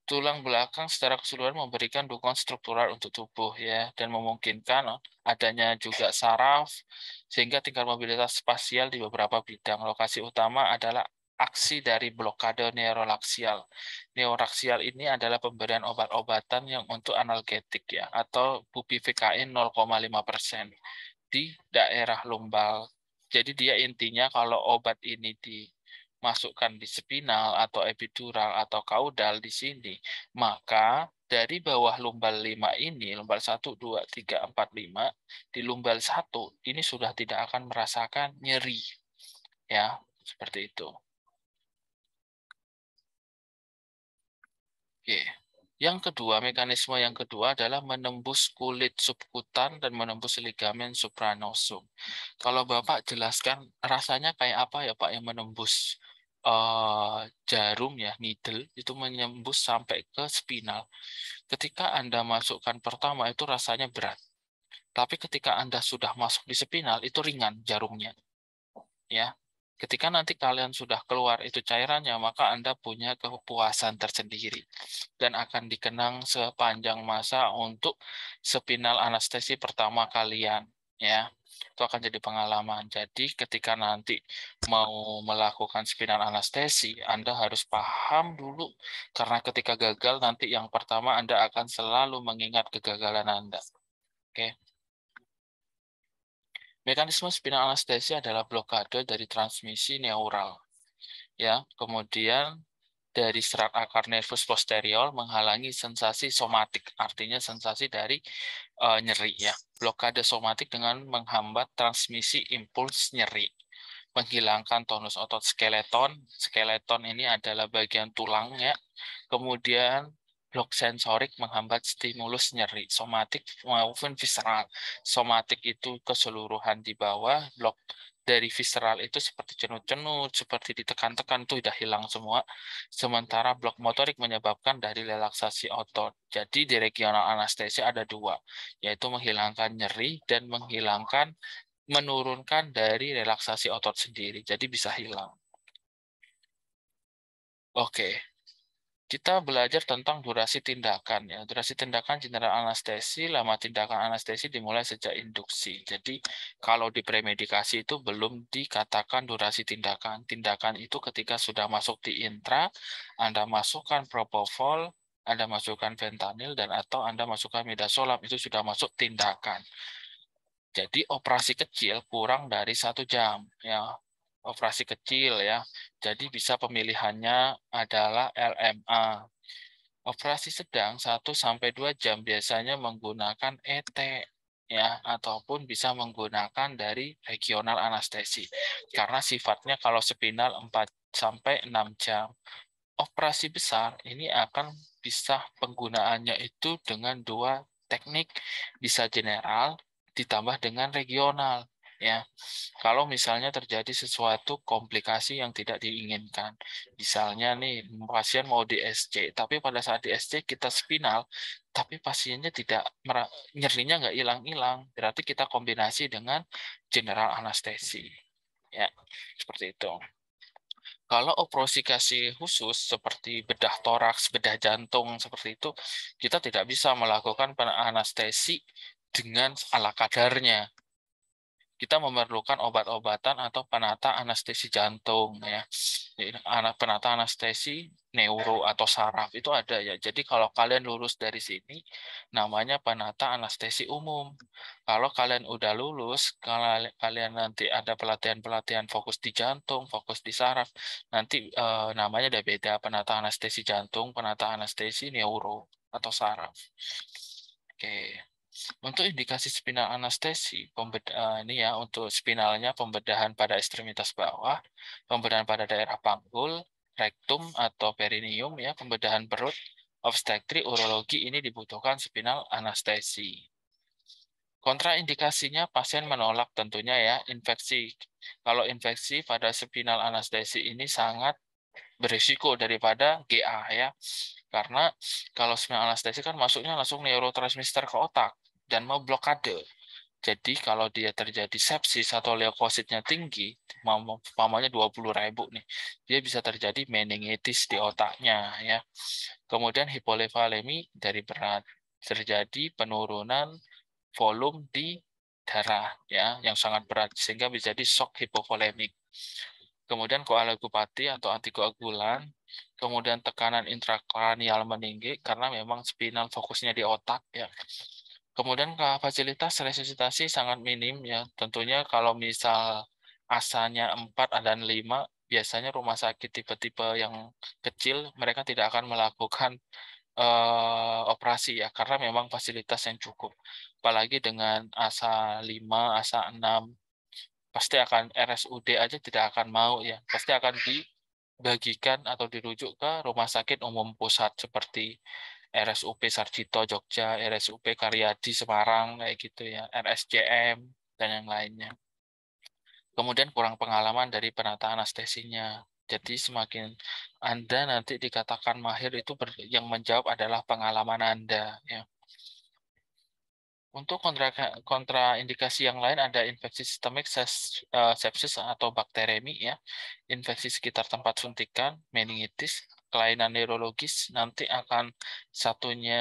B: Tulang belakang secara keseluruhan memberikan dukungan struktural untuk tubuh ya dan memungkinkan oh, adanya juga saraf sehingga tingkat mobilitas spasial di beberapa bidang. Lokasi utama adalah aksi dari blokade neuroaksial. Neuroaksial ini adalah pemberian obat-obatan yang untuk analgetik ya atau bupivacain 0,5% di daerah lumbal. Jadi dia intinya kalau obat ini dimasukkan di spinal atau epidural atau kaudal di sini, maka dari bawah lumbal 5 ini, lumbal 1, 2, 3, 4, 5, di lumbal 1 ini sudah tidak akan merasakan nyeri. Ya, seperti itu. Oke. Yang kedua, mekanisme yang kedua adalah menembus kulit subkutan dan menembus ligamen supranosum. Kalau Bapak jelaskan rasanya kayak apa ya Pak yang menembus uh, jarum ya, needle, itu menembus sampai ke spinal. Ketika Anda masukkan pertama itu rasanya berat. Tapi ketika Anda sudah masuk di spinal itu ringan jarumnya. Ya. Ketika nanti kalian sudah keluar itu cairannya, maka Anda punya kepuasan tersendiri dan akan dikenang sepanjang masa untuk spinal anestesi pertama kalian ya itu akan jadi pengalaman. Jadi ketika nanti mau melakukan spinal anestesi, Anda harus paham dulu karena ketika gagal nanti yang pertama Anda akan selalu mengingat kegagalan Anda. Oke. Okay. Mekanisme spinal anestesi adalah blokade dari transmisi neural. Ya, kemudian dari serat akar nervus posterior menghalangi sensasi somatik, artinya sensasi dari uh, nyeri ya. Blokade somatik dengan menghambat transmisi impuls nyeri. Menghilangkan tonus otot skeleton. Skeleton ini adalah bagian tulang ya. Kemudian blok sensorik menghambat stimulus nyeri somatik maupun visceral. Somatik itu keseluruhan di bawah, blok dari visceral itu seperti cenut-cenut, seperti ditekan-tekan itu sudah hilang semua. Sementara blok motorik menyebabkan dari relaksasi otot. Jadi di regional anestesi ada dua, yaitu menghilangkan nyeri dan menghilangkan menurunkan dari relaksasi otot sendiri. Jadi bisa hilang. Oke. Okay kita belajar tentang durasi tindakan ya. Durasi tindakan general anestesi, lama tindakan anestesi dimulai sejak induksi. Jadi kalau di premedikasi itu belum dikatakan durasi tindakan. Tindakan itu ketika sudah masuk di intra, Anda masukkan propofol, Anda masukkan fentanyl dan atau Anda masukkan midazolam itu sudah masuk tindakan. Jadi operasi kecil kurang dari satu jam ya operasi kecil ya. Jadi bisa pemilihannya adalah LMA. Operasi sedang 1 sampai 2 jam biasanya menggunakan ET ya ataupun bisa menggunakan dari regional anestesi karena sifatnya kalau spinal 4 sampai 6 jam. Operasi besar ini akan bisa penggunaannya itu dengan dua teknik bisa general ditambah dengan regional ya. Kalau misalnya terjadi sesuatu komplikasi yang tidak diinginkan. Misalnya nih pasien mau di SC, tapi pada saat di SC kita spinal, tapi pasiennya tidak nyerinya nggak hilang-hilang. Berarti kita kombinasi dengan general anestesi. Ya, seperti itu. Kalau operasi kasih khusus seperti bedah toraks, bedah jantung seperti itu, kita tidak bisa melakukan anestesi dengan ala kadarnya kita memerlukan obat-obatan atau penata anestesi jantung ya penata anestesi neuro atau saraf itu ada ya jadi kalau kalian lulus dari sini namanya penata anestesi umum kalau kalian udah lulus kalau kalian nanti ada pelatihan-pelatihan fokus di jantung fokus di saraf nanti eh, namanya ada beda penata anestesi jantung penata anestesi neuro atau saraf oke okay. Untuk indikasi spinal anestesi, eh, ini ya untuk spinalnya pembedahan pada ekstremitas bawah, pembedahan pada daerah panggul, rektum atau perineum ya, pembedahan perut, obstetri, urologi ini dibutuhkan spinal anestesi. Kontraindikasinya pasien menolak tentunya ya infeksi. Kalau infeksi pada spinal anestesi ini sangat berisiko daripada GA ya. Karena kalau spinal anestesi kan masuknya langsung neurotransmitter ke otak dan mau blokade, Jadi kalau dia terjadi sepsis atau leukositnya tinggi, mamanya dua puluh ribu nih, dia bisa terjadi meningitis di otaknya ya. Kemudian hipolevalemi dari berat terjadi penurunan volume di darah ya yang sangat berat sehingga menjadi shock hipovolemik. Kemudian koagulopati atau antikoagulan, kemudian tekanan intrakranial meninggi karena memang spinal fokusnya di otak ya Kemudian ke fasilitas resusitasi sangat minim ya. Tentunya kalau misal asalnya 4 dan 5, biasanya rumah sakit tipe-tipe yang kecil mereka tidak akan melakukan uh, operasi ya karena memang fasilitas yang cukup. Apalagi dengan ASA 5, ASA 6 pasti akan RSUD aja tidak akan mau ya. Pasti akan dibagikan atau dirujuk ke rumah sakit umum pusat seperti RSUP Sarjito Jogja, RSUP Karyadi Semarang kayak gitu ya, RSJM dan yang lainnya. Kemudian kurang pengalaman dari penataan anestesinya. Jadi semakin Anda nanti dikatakan mahir itu yang menjawab adalah pengalaman Anda ya. Untuk kontra kontraindikasi yang lain ada infeksi sistemik eh, sepsis atau bakteremi ya, infeksi sekitar tempat suntikan, meningitis, kelainan neurologis nanti akan satunya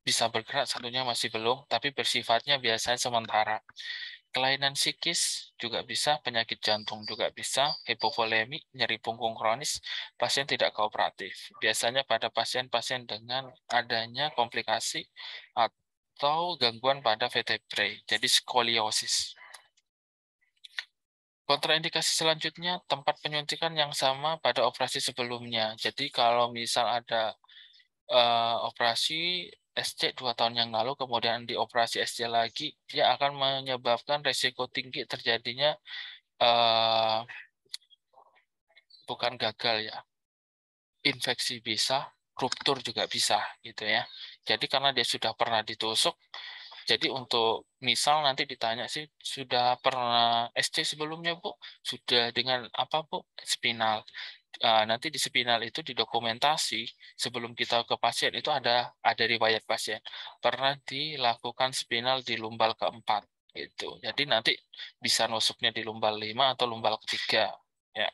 B: bisa bergerak, satunya masih belum, tapi bersifatnya biasanya sementara. Kelainan psikis juga bisa, penyakit jantung juga bisa, hipovolemi, nyeri punggung kronis, pasien tidak kooperatif. Biasanya pada pasien-pasien dengan adanya komplikasi atau gangguan pada vertebrae, jadi skoliosis. Kontraindikasi selanjutnya, tempat penyuntikan yang sama pada operasi sebelumnya. Jadi kalau misal ada uh, operasi SC dua tahun yang lalu, kemudian di operasi SC lagi, dia akan menyebabkan resiko tinggi terjadinya uh, bukan gagal ya, infeksi bisa, ruptur juga bisa gitu ya. Jadi karena dia sudah pernah ditusuk, jadi untuk misal nanti ditanya sih sudah pernah SC sebelumnya Bu? Sudah dengan apa Bu? Spinal. Uh, nanti di spinal itu didokumentasi sebelum kita ke pasien itu ada ada riwayat pasien pernah dilakukan spinal di lumbal keempat gitu jadi nanti bisa nusuknya di lumbal lima atau lumbal ketiga ya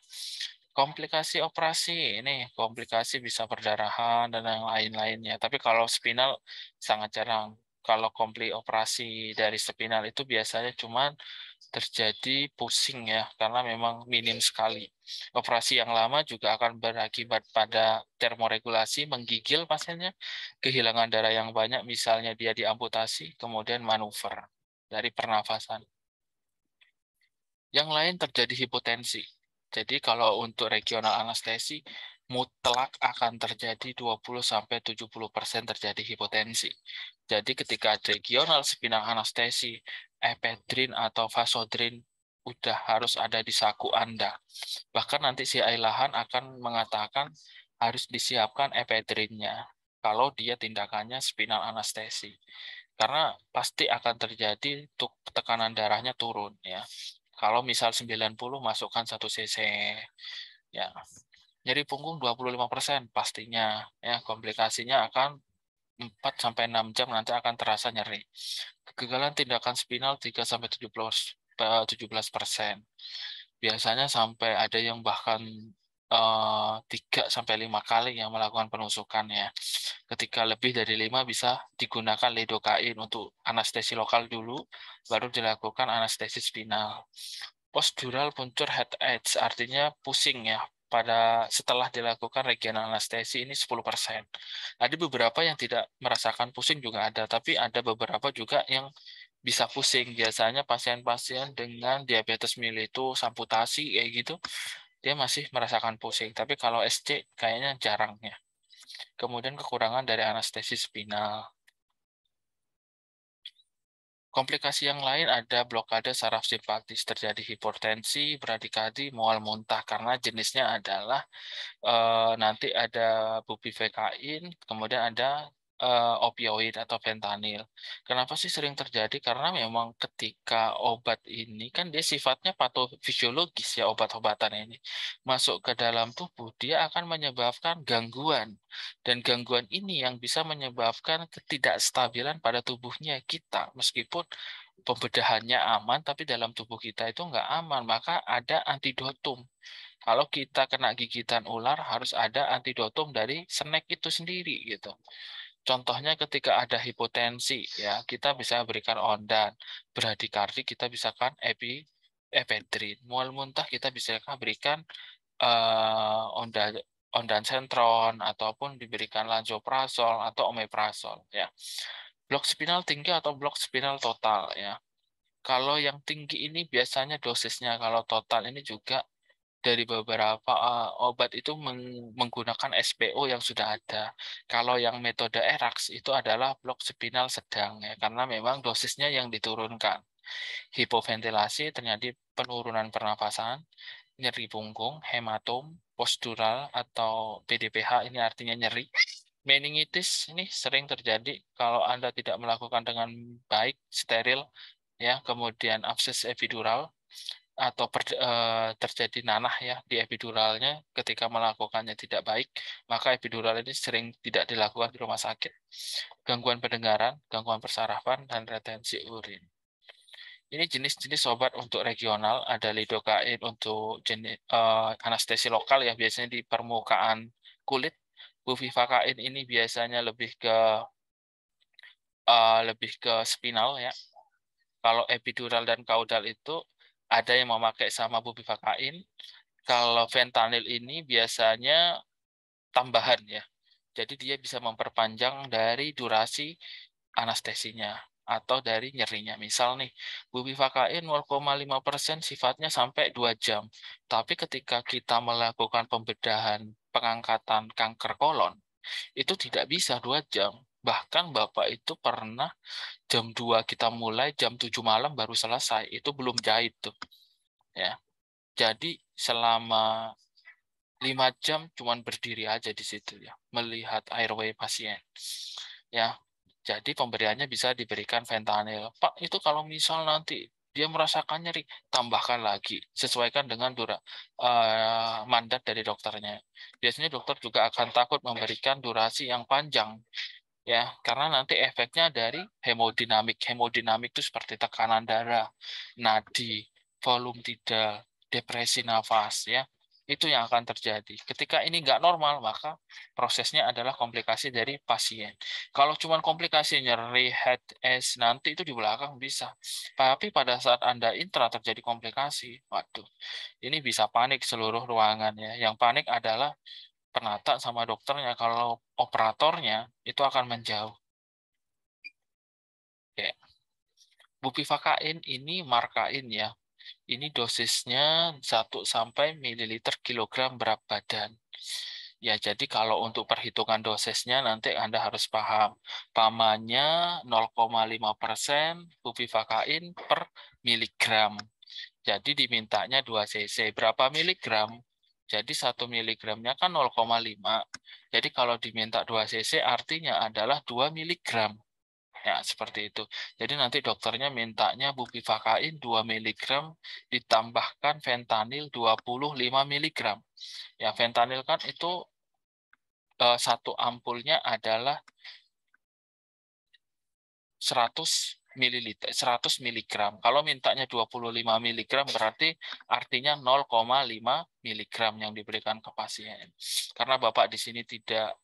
B: komplikasi operasi ini komplikasi bisa perdarahan dan yang lain-lainnya tapi kalau spinal sangat jarang kalau komplit operasi dari spinal itu biasanya cuma terjadi pusing ya karena memang minim sekali. Operasi yang lama juga akan berakibat pada termoregulasi menggigil pasiennya, kehilangan darah yang banyak misalnya dia diamputasi kemudian manuver dari pernafasan. Yang lain terjadi hipotensi. Jadi kalau untuk regional anestesi mutlak akan terjadi 20-70% terjadi hipotensi. Jadi ketika regional spinal anestesi, epedrin atau vasodrin udah harus ada di saku Anda. Bahkan nanti si Ailahan akan mengatakan harus disiapkan epedrinnya kalau dia tindakannya spinal anestesi. Karena pasti akan terjadi tekanan darahnya turun ya. Kalau misal 90 masukkan 1 cc ya Nyeri punggung 25% pastinya. Ya, komplikasinya akan 4 sampai 6 jam nanti akan terasa nyeri. Kegagalan tindakan spinal 3 sampai 17 eh, persen. Biasanya sampai ada yang bahkan eh, tiga 3 sampai lima kali yang melakukan penusukan ya. Ketika lebih dari 5 bisa digunakan lidokain untuk anestesi lokal dulu, baru dilakukan anestesi spinal. Postural puncture head edge artinya pusing ya, pada setelah dilakukan regional anestesi ini 10%. Ada beberapa yang tidak merasakan pusing juga ada, tapi ada beberapa juga yang bisa pusing. Biasanya pasien-pasien dengan diabetes mellitus, amputasi kayak gitu, dia masih merasakan pusing. Tapi kalau SC kayaknya jarangnya. Kemudian kekurangan dari anestesi spinal. Komplikasi yang lain ada blokade saraf simpatis, terjadi hipertensi, bradikadi, mual muntah karena jenisnya adalah e, nanti ada bupivekain, kemudian ada uh, opioid atau fentanyl. Kenapa sih sering terjadi? Karena memang ketika obat ini kan dia sifatnya patofisiologis ya obat-obatan ini masuk ke dalam tubuh dia akan menyebabkan gangguan dan gangguan ini yang bisa menyebabkan ketidakstabilan pada tubuhnya kita meskipun pembedahannya aman tapi dalam tubuh kita itu nggak aman maka ada antidotum kalau kita kena gigitan ular harus ada antidotum dari snack itu sendiri gitu Contohnya ketika ada hipotensi ya, kita bisa berikan ondan. Bradikardi kita bisa kan epi epedrin. Mual muntah kita bisa kan berikan uh, eh, ondan ondan sentron ataupun diberikan lanjoprasol atau omeprazol ya. Blok spinal tinggi atau blok spinal total ya. Kalau yang tinggi ini biasanya dosisnya kalau total ini juga dari beberapa uh, obat itu meng menggunakan SPO yang sudah ada. Kalau yang metode ERAX itu adalah blok spinal sedang ya karena memang dosisnya yang diturunkan. Hipoventilasi terjadi penurunan pernafasan, nyeri punggung, hematom, postural atau PDPH ini artinya nyeri. Meningitis ini sering terjadi kalau Anda tidak melakukan dengan baik, steril ya, kemudian abses epidural atau per, e, eh, terjadi nanah ya di epiduralnya ketika melakukannya tidak baik maka epidural ini sering tidak dilakukan di rumah sakit gangguan pendengaran gangguan persarafan dan retensi urin ini jenis-jenis obat untuk regional ada lidokain untuk jenis e, anestesi lokal ya biasanya di permukaan kulit bufivakain ini biasanya lebih ke e, lebih ke spinal ya kalau epidural dan kaudal itu ada yang memakai sama bupivakain. Kalau fentanyl ini biasanya tambahan ya. Jadi dia bisa memperpanjang dari durasi anestesinya atau dari nyerinya. Misal nih, bupivakain 0,5% sifatnya sampai 2 jam. Tapi ketika kita melakukan pembedahan pengangkatan kanker kolon, itu tidak bisa 2 jam. Bahkan Bapak itu pernah jam 2 kita mulai, jam 7 malam baru selesai. Itu belum jahit tuh. Ya. Jadi selama lima jam cuman berdiri aja di situ ya, melihat airway pasien. Ya. Jadi pemberiannya bisa diberikan fentanyl. Pak, itu kalau misal nanti dia merasakan nyeri, tambahkan lagi, sesuaikan dengan dura, uh, mandat dari dokternya. Biasanya dokter juga akan takut memberikan durasi yang panjang ya karena nanti efeknya dari hemodinamik hemodinamik itu seperti tekanan darah nadi volume tidak depresi nafas ya itu yang akan terjadi ketika ini nggak normal maka prosesnya adalah komplikasi dari pasien kalau cuma komplikasi nyeri head es nanti itu di belakang bisa tapi pada saat anda intra terjadi komplikasi waduh ini bisa panik seluruh ruangannya yang panik adalah penata sama dokternya kalau operatornya itu akan menjauh. Oke. Bupivakain ini markain ya. Ini dosisnya 1 sampai mililiter kilogram berat badan. Ya, jadi kalau untuk perhitungan dosisnya nanti Anda harus paham. Pamannya 0,5 persen bupivakain per miligram. Jadi dimintanya 2 cc. Berapa miligram? Jadi 1 miligramnya kan 0,5. Jadi kalau diminta 2 cc artinya adalah 2 miligram. Ya, seperti itu. Jadi nanti dokternya mintanya bupivakain 2 mg ditambahkan fentanil 25 mg. Ya, fentanil kan itu eh, satu ampulnya adalah 100 mililiter 100 miligram Kalau mintanya 25 miligram berarti artinya 0,5 miligram yang diberikan ke pasien. Karena Bapak di sini tidak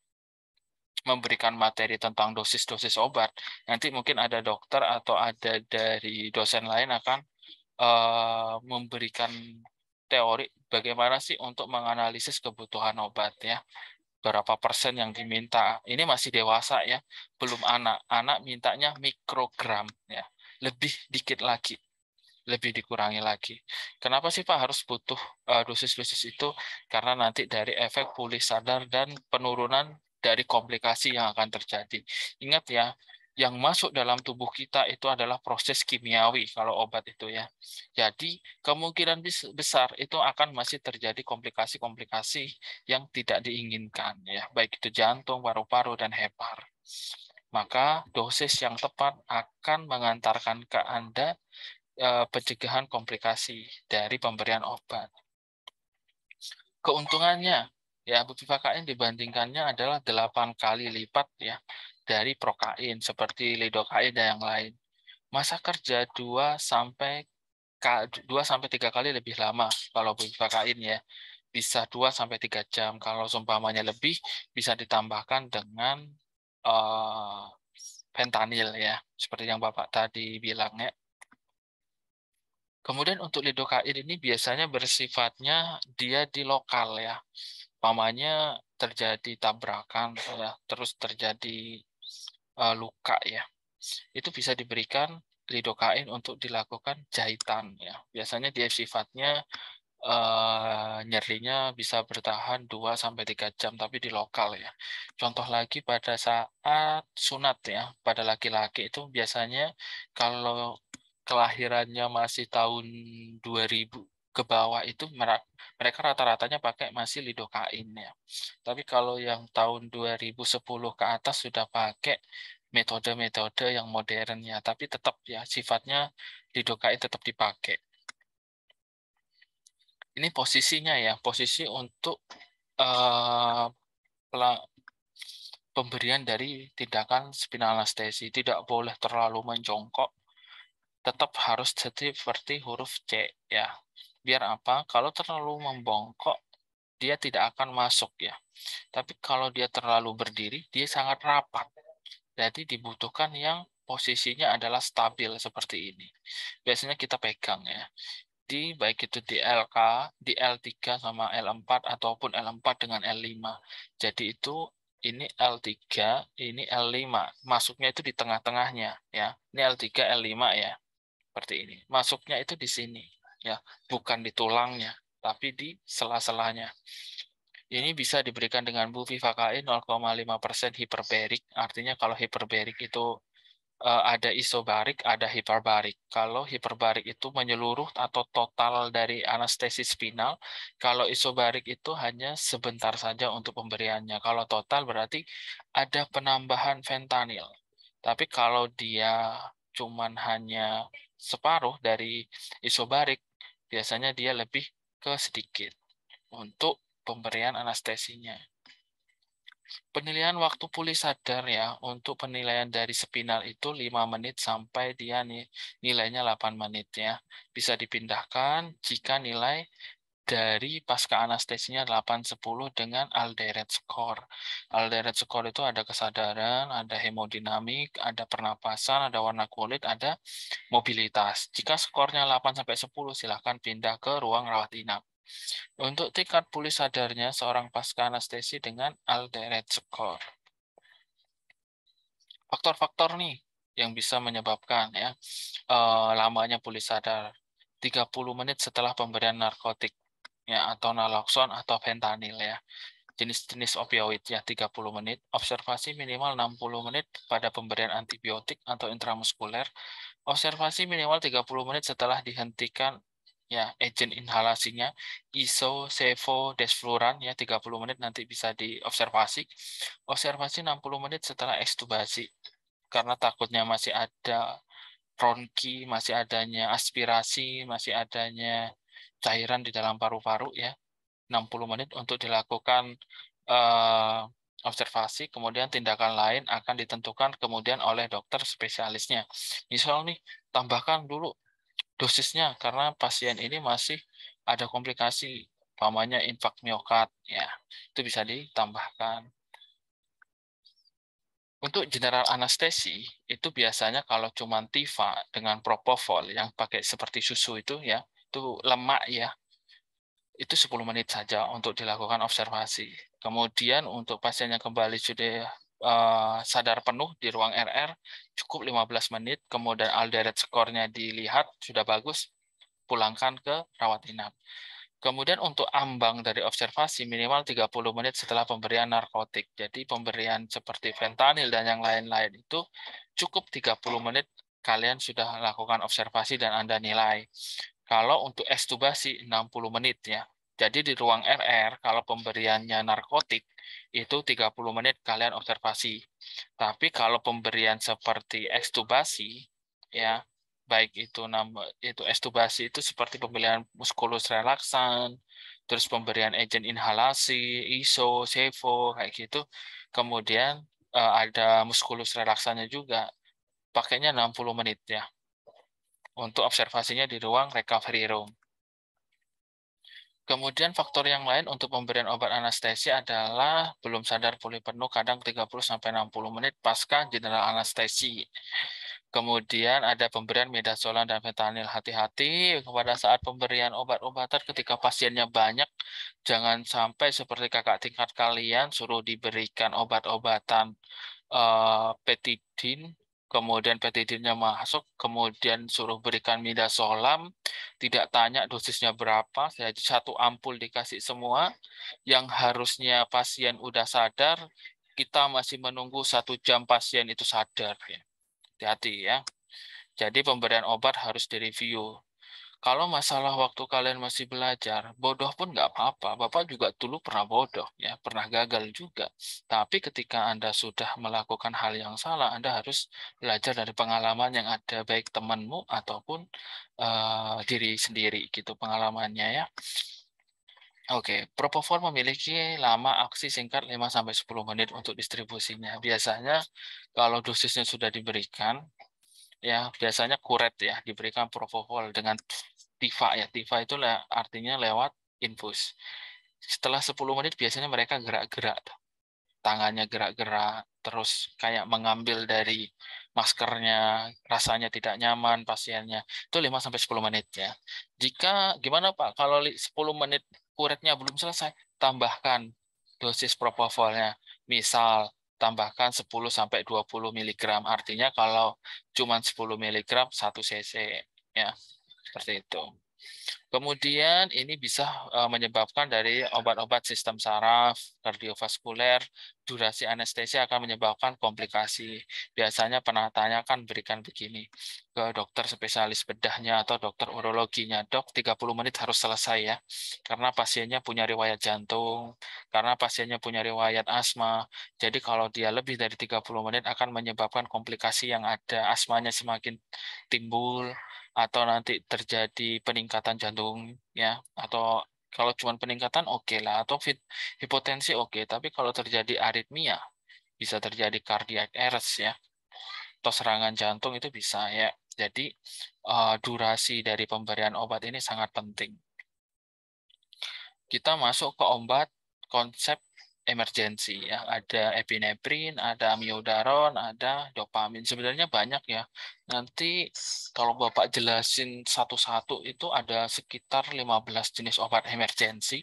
B: memberikan materi tentang dosis-dosis obat, nanti mungkin ada dokter atau ada dari dosen lain akan eh, memberikan teori bagaimana sih untuk menganalisis kebutuhan obat ya berapa persen yang diminta. Ini masih dewasa ya, belum anak. Anak mintanya mikrogram ya, lebih dikit lagi, lebih dikurangi lagi. Kenapa sih Pak harus butuh dosis-dosis eh, itu? Karena nanti dari efek pulih sadar dan penurunan dari komplikasi yang akan terjadi. Ingat ya, yang masuk dalam tubuh kita itu adalah proses kimiawi kalau obat itu ya. Jadi kemungkinan besar itu akan masih terjadi komplikasi-komplikasi yang tidak diinginkan ya, baik itu jantung, paru-paru dan hepar. Maka dosis yang tepat akan mengantarkan ke Anda e, pencegahan komplikasi dari pemberian obat. Keuntungannya ya bupivacain dibandingkannya adalah 8 kali lipat ya dari prokain seperti lidokain dan yang lain. Masa kerja 2 sampai 2 sampai 3 kali lebih lama kalau prokain ya. Bisa 2 sampai 3 jam. Kalau seumpamanya lebih bisa ditambahkan dengan uh, ya, seperti yang Bapak tadi bilang ya. Kemudian untuk lidokain ini biasanya bersifatnya dia di lokal ya. Pamannya terjadi tabrakan ya, terus terjadi uh, luka ya itu bisa diberikan lidokain untuk dilakukan jahitan ya biasanya dia sifatnya uh, nyerinya bisa bertahan 2 sampai tiga jam tapi di lokal ya. Contoh lagi pada saat sunat ya, pada laki-laki itu biasanya kalau kelahirannya masih tahun 2000 ke bawah itu mereka rata-ratanya pakai masih lidokain ya. Tapi kalau yang tahun 2010 ke atas sudah pakai metode-metode yang modern ya, tapi tetap ya sifatnya lidokain tetap dipakai. Ini posisinya ya, posisi untuk uh, pemberian dari tindakan spinal anestesi tidak boleh terlalu menjongkok tetap harus seperti huruf C ya Biar apa? Kalau terlalu membongkok, dia tidak akan masuk ya. Tapi kalau dia terlalu berdiri, dia sangat rapat. Jadi dibutuhkan yang posisinya adalah stabil seperti ini. Biasanya kita pegang ya. Di baik itu di LK, di L3 sama L4 ataupun L4 dengan L5. Jadi itu ini L3, ini L5. Masuknya itu di tengah-tengahnya ya. Ini L3, L5 ya. Seperti ini. Masuknya itu di sini ya bukan di tulangnya tapi di sela-selanya ini bisa diberikan dengan Bu 0,5% e hiperbarik artinya kalau hiperbarik itu eh, ada isobarik, ada hiperbarik. Kalau hiperbarik itu menyeluruh atau total dari anestesi spinal, kalau isobarik itu hanya sebentar saja untuk pemberiannya. Kalau total berarti ada penambahan fentanyl. Tapi kalau dia cuman hanya separuh dari isobarik, biasanya dia lebih ke sedikit untuk pemberian anestesinya. Penilaian waktu pulih sadar ya, untuk penilaian dari spinal itu 5 menit sampai dia nih nilainya 8 menit ya. Bisa dipindahkan jika nilai dari pasca anestesinya 8 dengan Alderet score. Alderet score itu ada kesadaran, ada hemodinamik, ada pernapasan, ada warna kulit, ada mobilitas. Jika skornya 8-10, silahkan pindah ke ruang rawat inap. Untuk tingkat pulih sadarnya seorang pasca anestesi dengan Alderet score. Faktor-faktor nih yang bisa menyebabkan ya uh, lamanya pulih sadar. 30 menit setelah pemberian narkotik ya atau naloxone atau fentanyl ya. Jenis-jenis opioid ya 30 menit, observasi minimal 60 menit pada pemberian antibiotik atau intramuskuler, observasi minimal 30 menit setelah dihentikan ya agent inhalasinya iso sevo desfluran ya 30 menit nanti bisa diobservasi observasi 60 menit setelah ekstubasi karena takutnya masih ada ronki masih adanya aspirasi masih adanya cairan di dalam paru-paru ya 60 menit untuk dilakukan uh, observasi kemudian tindakan lain akan ditentukan kemudian oleh dokter spesialisnya misal nih tambahkan dulu dosisnya karena pasien ini masih ada komplikasi pamannya infak miokard ya itu bisa ditambahkan untuk general anestesi itu biasanya kalau cuma tifa dengan propofol yang pakai seperti susu itu ya itu lemak ya itu 10 menit saja untuk dilakukan observasi. Kemudian untuk pasien yang kembali sudah eh, sadar penuh di ruang RR cukup 15 menit, kemudian Alderet skornya dilihat sudah bagus, pulangkan ke rawat inap. Kemudian untuk ambang dari observasi minimal 30 menit setelah pemberian narkotik. Jadi pemberian seperti fentanyl dan yang lain-lain itu cukup 30 menit kalian sudah lakukan observasi dan Anda nilai. Kalau untuk estubasi 60 menit ya. Jadi di ruang RR kalau pemberiannya narkotik itu 30 menit kalian observasi. Tapi kalau pemberian seperti estubasi ya baik itu nama itu estubasi itu seperti pemberian muskulus relaksan, terus pemberian agen inhalasi, iso, sevo kayak gitu. Kemudian eh, ada muskulus relaksannya juga. Pakainya 60 menit ya untuk observasinya di ruang recovery room. Kemudian faktor yang lain untuk pemberian obat anestesi adalah belum sadar pulih penuh kadang 30-60 menit pasca general anestesi. Kemudian ada pemberian midazolam dan fentanyl. Hati-hati kepada saat pemberian obat-obatan ketika pasiennya banyak, jangan sampai seperti kakak tingkat kalian suruh diberikan obat-obatan uh, petidin kemudian petitumnya masuk, kemudian suruh berikan minda solam, tidak tanya dosisnya berapa, jadi satu ampul dikasih semua, yang harusnya pasien udah sadar, kita masih menunggu satu jam pasien itu sadar. Ya. Hati-hati ya. Jadi pemberian obat harus direview kalau masalah waktu kalian masih belajar, bodoh pun nggak apa-apa. Bapak juga dulu pernah bodoh, ya pernah gagal juga. Tapi ketika Anda sudah melakukan hal yang salah, Anda harus belajar dari pengalaman yang ada baik temanmu ataupun uh, diri sendiri gitu pengalamannya ya. Oke, okay. Propofol memiliki lama aksi singkat 5-10 menit untuk distribusinya. Biasanya kalau dosisnya sudah diberikan, ya biasanya kuret ya diberikan propofol dengan tifa ya tiva itu le artinya lewat infus setelah 10 menit biasanya mereka gerak-gerak tangannya gerak-gerak terus kayak mengambil dari maskernya rasanya tidak nyaman pasiennya itu 5 sampai 10 menit ya jika gimana Pak kalau 10 menit kuretnya belum selesai tambahkan dosis propofolnya misal tambahkan 10 sampai 20 mg. Artinya kalau cuma 10 mg 1 cc ya. Seperti itu. Kemudian ini bisa eh, menyebabkan dari obat-obat sistem saraf, kardiovaskuler, durasi anestesi akan menyebabkan komplikasi. Biasanya pernah kan berikan begini ke dokter spesialis bedahnya atau dokter urologinya. Dok, 30 menit harus selesai ya. Karena pasiennya punya riwayat jantung, karena pasiennya punya riwayat asma. Jadi kalau dia lebih dari 30 menit akan menyebabkan komplikasi yang ada. Asmanya semakin timbul, atau nanti terjadi peningkatan jantung ya atau kalau cuma peningkatan oke okay lah atau fit, hipotensi oke okay. tapi kalau terjadi aritmia bisa terjadi cardiac arrest ya atau serangan jantung itu bisa ya jadi uh, durasi dari pemberian obat ini sangat penting kita masuk ke obat konsep emergensi ya ada epineprin ada amiodaron ada dopamin sebenarnya banyak ya nanti kalau bapak jelasin satu-satu itu ada sekitar 15 jenis obat emergensi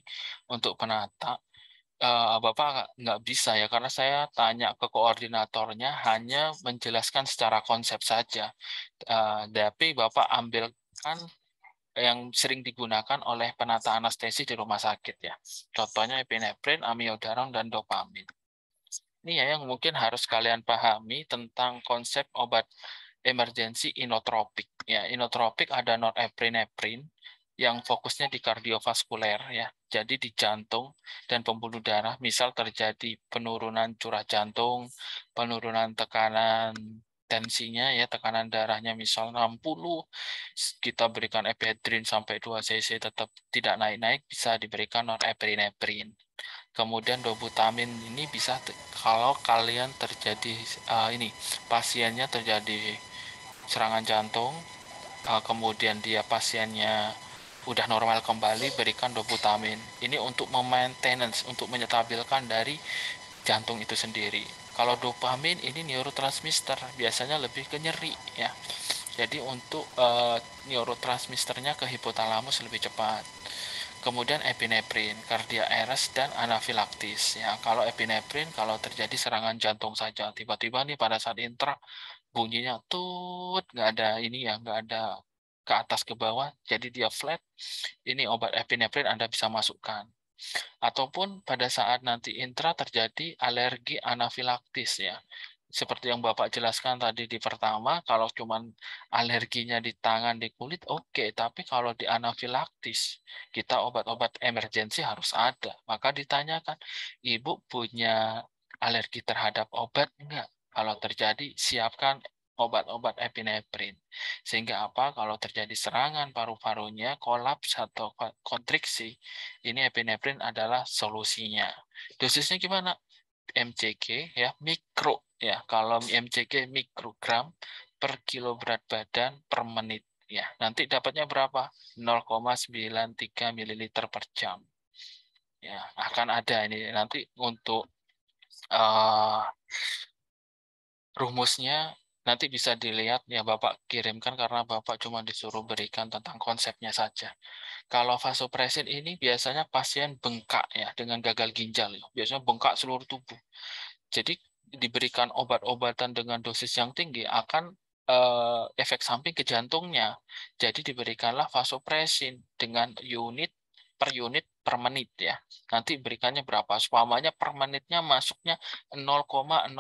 B: untuk penata eh, bapak nggak bisa ya karena saya tanya ke koordinatornya hanya menjelaskan secara konsep saja eh, tapi bapak ambilkan yang sering digunakan oleh penata anestesi di rumah sakit ya. Contohnya epinefrin, amiodarone, dan dopamin. Ini ya yang mungkin harus kalian pahami tentang konsep obat emergensi inotropik. Ya, inotropik ada norepinephrine yang fokusnya di kardiovaskuler ya. Jadi di jantung dan pembuluh darah, misal terjadi penurunan curah jantung, penurunan tekanan tensinya ya tekanan darahnya misal 60 kita berikan epedrin sampai 2 cc tetap tidak naik-naik bisa diberikan norepinephrine kemudian dobutamin ini bisa kalau kalian terjadi uh, ini pasiennya terjadi serangan jantung uh, kemudian dia pasiennya udah normal kembali berikan dobutamin ini untuk maintenance untuk menyetabilkan dari jantung itu sendiri kalau dopamin ini neurotransmitter, biasanya lebih ke nyeri ya. Jadi untuk e, eh, neurotransmitternya ke hipotalamus lebih cepat. Kemudian epineprin, kardia eres dan anafilaktis ya. Kalau epineprin kalau terjadi serangan jantung saja, tiba-tiba nih pada saat intra bunyinya tut, nggak ada ini ya, nggak ada ke atas ke bawah, jadi dia flat. Ini obat epineprin Anda bisa masukkan Ataupun pada saat nanti intra terjadi alergi anafilaktis ya. Seperti yang Bapak jelaskan tadi di pertama, kalau cuman alerginya di tangan, di kulit, oke. Okay. Tapi kalau di anafilaktis, kita obat-obat emergensi harus ada. Maka ditanyakan, Ibu punya alergi terhadap obat enggak? Kalau terjadi, siapkan obat-obat epinefrin. Sehingga apa? Kalau terjadi serangan paru-parunya, kolaps atau kontriksi, ini epinefrin adalah solusinya. Dosisnya gimana? MCG ya, mikro ya. Kalau MCG mikrogram per kilo berat badan per menit ya. Nanti dapatnya berapa? 0,93 ml per jam. Ya, akan ada ini nanti untuk uh, rumusnya nanti bisa dilihat ya Bapak kirimkan karena Bapak cuma disuruh berikan tentang konsepnya saja. Kalau vasopresin ini biasanya pasien bengkak ya dengan gagal ginjal ya. Biasanya bengkak seluruh tubuh. Jadi diberikan obat-obatan dengan dosis yang tinggi akan eh, efek samping ke jantungnya. Jadi diberikanlah vasopresin dengan unit per unit per menit ya. Nanti berikannya berapa? Suamanya per menitnya masuknya 0,05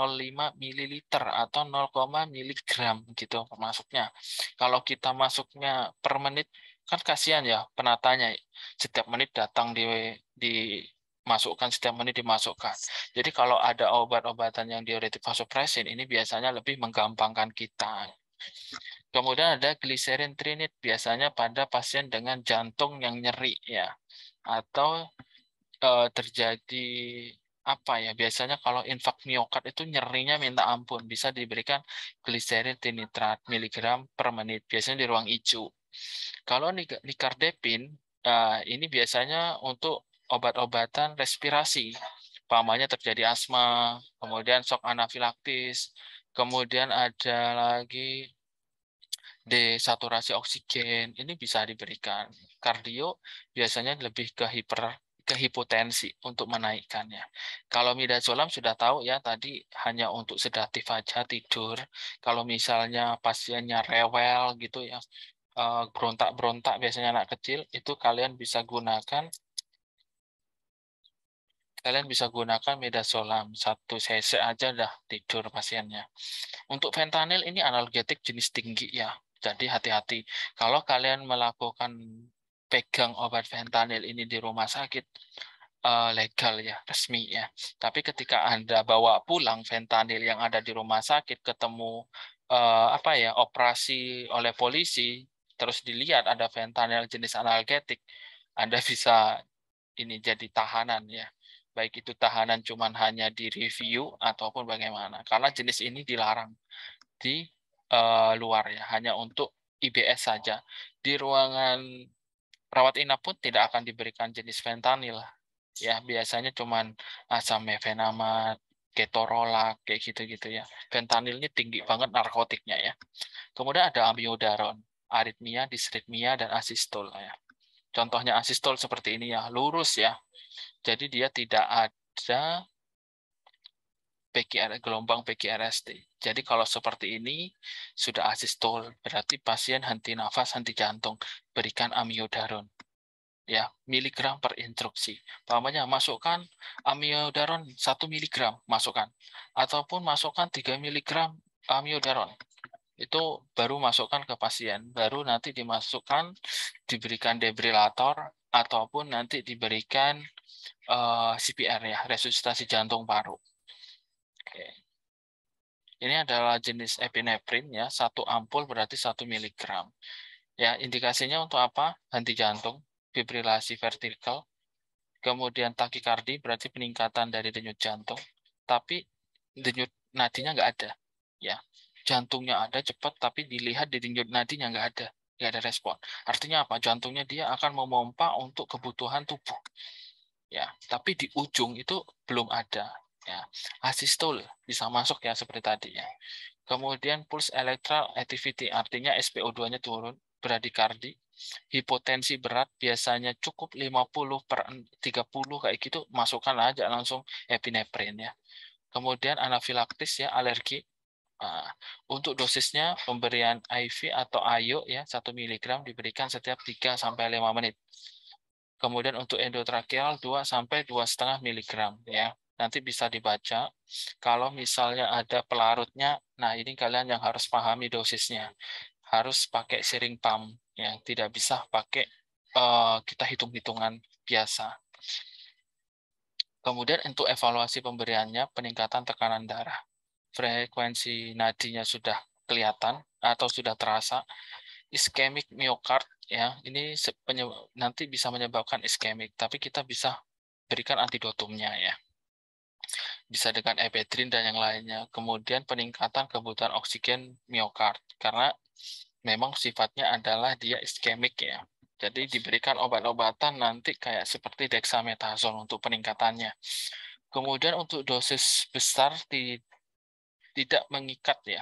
B: ml atau 0, mg gitu masuknya. Kalau kita masuknya per menit kan kasihan ya penatanya setiap menit datang di di masukkan setiap menit dimasukkan. Jadi kalau ada obat-obatan yang diuretik vasopresin ini biasanya lebih menggampangkan kita. Kemudian ada gliserin trinit biasanya pada pasien dengan jantung yang nyeri ya atau uh, terjadi apa ya biasanya kalau infak miokard itu nyerinya minta ampun bisa diberikan gliserin tinitrat miligram per menit biasanya di ruang ICU kalau nikardepin uh, ini biasanya untuk obat-obatan respirasi pamannya terjadi asma kemudian sok anafilaktis kemudian ada lagi desaturasi oksigen ini bisa diberikan. Kardio biasanya lebih ke hiper ke hipotensi untuk menaikkannya. Kalau midazolam sudah tahu ya tadi hanya untuk sedatif aja tidur. Kalau misalnya pasiennya rewel gitu ya eh, berontak-berontak biasanya anak kecil itu kalian bisa gunakan kalian bisa gunakan midazolam satu cc aja dah tidur pasiennya. Untuk fentanyl ini analgetik jenis tinggi ya. Jadi hati-hati. Kalau kalian melakukan pegang obat fentanyl ini di rumah sakit, uh, legal ya, resmi ya. Tapi ketika Anda bawa pulang fentanyl yang ada di rumah sakit ketemu uh, apa ya, operasi oleh polisi, terus dilihat ada fentanyl jenis analgetik, Anda bisa ini jadi tahanan ya. Baik itu tahanan cuman hanya di review ataupun bagaimana. Karena jenis ini dilarang di uh, luar ya, hanya untuk IBS saja. Di ruangan rawat inap pun tidak akan diberikan jenis fentanyl ya biasanya cuman asam mefenamat ketorolak kayak gitu-gitu ya fentanylnya tinggi banget narkotiknya ya kemudian ada amiodaron aritmia disritmia dan asistol ya contohnya asistol seperti ini ya lurus ya jadi dia tidak ada PGR, gelombang PGRST. Jadi kalau seperti ini sudah asistol, berarti pasien henti nafas, henti jantung. Berikan amiodaron. Ya, miligram per instruksi. Pertamanya masukkan amiodaron 1 miligram, masukkan. Ataupun masukkan 3 miligram amiodaron. Itu baru masukkan ke pasien. Baru nanti dimasukkan, diberikan debrilator, ataupun nanti diberikan uh, eh, CPR ya, resusitasi jantung paru. Oke. Ini adalah jenis epinefrin ya, satu ampul berarti satu miligram. Ya, indikasinya untuk apa? Henti jantung, fibrilasi vertikal, kemudian takikardi berarti peningkatan dari denyut jantung, tapi denyut nadinya nggak ada. Ya, jantungnya ada cepat, tapi dilihat di denyut nadinya nggak ada, nggak ada respon. Artinya apa? Jantungnya dia akan memompa untuk kebutuhan tubuh. Ya, tapi di ujung itu belum ada ya asistol bisa masuk ya seperti tadi ya kemudian pulse electrical activity artinya SPO2-nya turun bradikardi hipotensi berat biasanya cukup 50 per 30 kayak gitu masukkan aja langsung epinefrin ya kemudian anafilaktis ya alergi ah, untuk dosisnya pemberian IV atau IO ya 1 mg diberikan setiap 3 sampai 5 menit. Kemudian untuk endotracheal 2 sampai 2,5 mg ya nanti bisa dibaca. Kalau misalnya ada pelarutnya, nah ini kalian yang harus pahami dosisnya. Harus pakai sharing pump, yang tidak bisa pakai uh, kita hitung-hitungan biasa. Kemudian untuk evaluasi pemberiannya, peningkatan tekanan darah. Frekuensi nadinya sudah kelihatan atau sudah terasa. Iskemik miokard, ya ini nanti bisa menyebabkan iskemik, tapi kita bisa berikan antidotumnya ya bisa dengan epedrin dan yang lainnya. Kemudian peningkatan kebutuhan oksigen miokard karena memang sifatnya adalah dia iskemik ya. Jadi diberikan obat-obatan nanti kayak seperti dexamethasone untuk peningkatannya. Kemudian untuk dosis besar tidak mengikat ya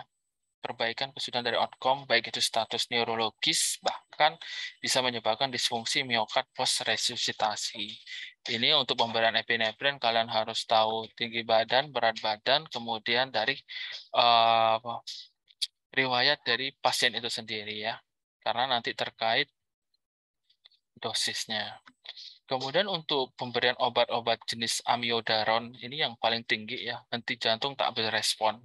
B: perbaikan kesulitan dari outcome, baik itu status neurologis, bahkan bisa menyebabkan disfungsi miokard post-resusitasi. Ini untuk pemberian epinefrin, kalian harus tahu tinggi badan, berat badan, kemudian dari uh, riwayat dari pasien itu sendiri ya, karena nanti terkait dosisnya. Kemudian untuk pemberian obat-obat jenis amiodaron ini yang paling tinggi ya, nanti jantung tak berespon.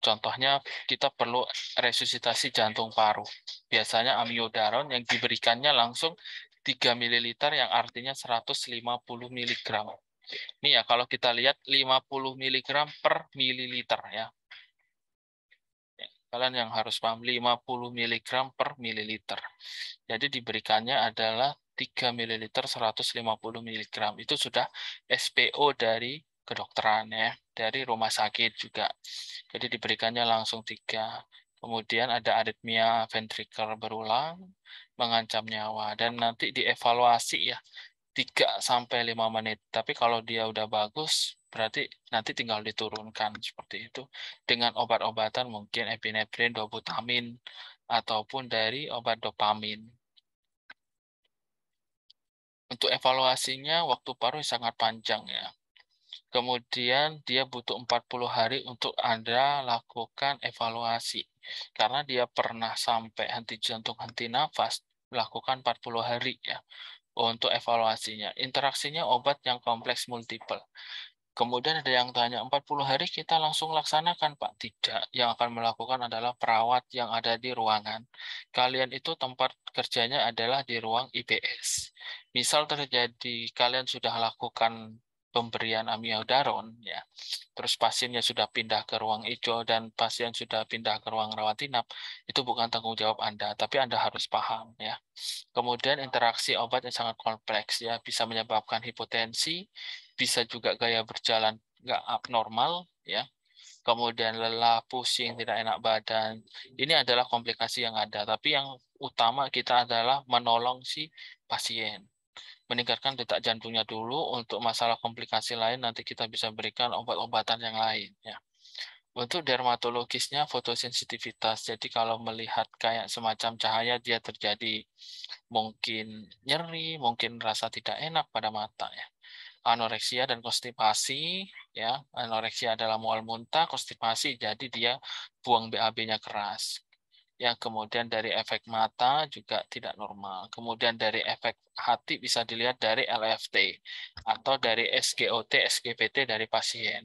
B: Contohnya kita perlu resusitasi jantung paru. Biasanya amiodaron yang diberikannya langsung 3 ml yang artinya 150 mg. Ini ya kalau kita lihat 50 mg per ml ya. Kalian yang harus paham 50 mg per ml. Jadi diberikannya adalah 3 ml 150 mg. Itu sudah SPO dari kedokteran ya dari rumah sakit juga. Jadi diberikannya langsung tiga. Kemudian ada aritmia ventrikel berulang, mengancam nyawa dan nanti dievaluasi ya tiga sampai lima menit. Tapi kalau dia udah bagus berarti nanti tinggal diturunkan seperti itu dengan obat-obatan mungkin epinefrin, dobutamin ataupun dari obat dopamin. Untuk evaluasinya waktu paruh sangat panjang ya. Kemudian dia butuh 40 hari untuk Anda lakukan evaluasi. Karena dia pernah sampai henti jantung, henti nafas, lakukan 40 hari ya untuk evaluasinya. Interaksinya obat yang kompleks multiple. Kemudian ada yang tanya, 40 hari kita langsung laksanakan, Pak? Tidak. Yang akan melakukan adalah perawat yang ada di ruangan. Kalian itu tempat kerjanya adalah di ruang IBS. Misal terjadi kalian sudah lakukan pemberian amiodaron ya. Terus pasiennya sudah pindah ke ruang hijau dan pasien sudah pindah ke ruang rawat inap, itu bukan tanggung jawab Anda, tapi Anda harus paham ya. Kemudian interaksi obat yang sangat kompleks ya, bisa menyebabkan hipotensi, bisa juga gaya berjalan nggak abnormal ya. Kemudian lelah, pusing, tidak enak badan. Ini adalah komplikasi yang ada, tapi yang utama kita adalah menolong si pasien meningkatkan detak jantungnya dulu. Untuk masalah komplikasi lain nanti kita bisa berikan obat-obatan yang lain. Ya. Untuk dermatologisnya fotosensitivitas. Jadi kalau melihat kayak semacam cahaya dia terjadi mungkin nyeri, mungkin rasa tidak enak pada mata ya. Anoreksia dan konstipasi ya. Anoreksia adalah mual muntah, konstipasi jadi dia buang BAB-nya keras yang kemudian dari efek mata juga tidak normal. Kemudian dari efek hati bisa dilihat dari LFT atau dari SGOT, SGPT dari pasien.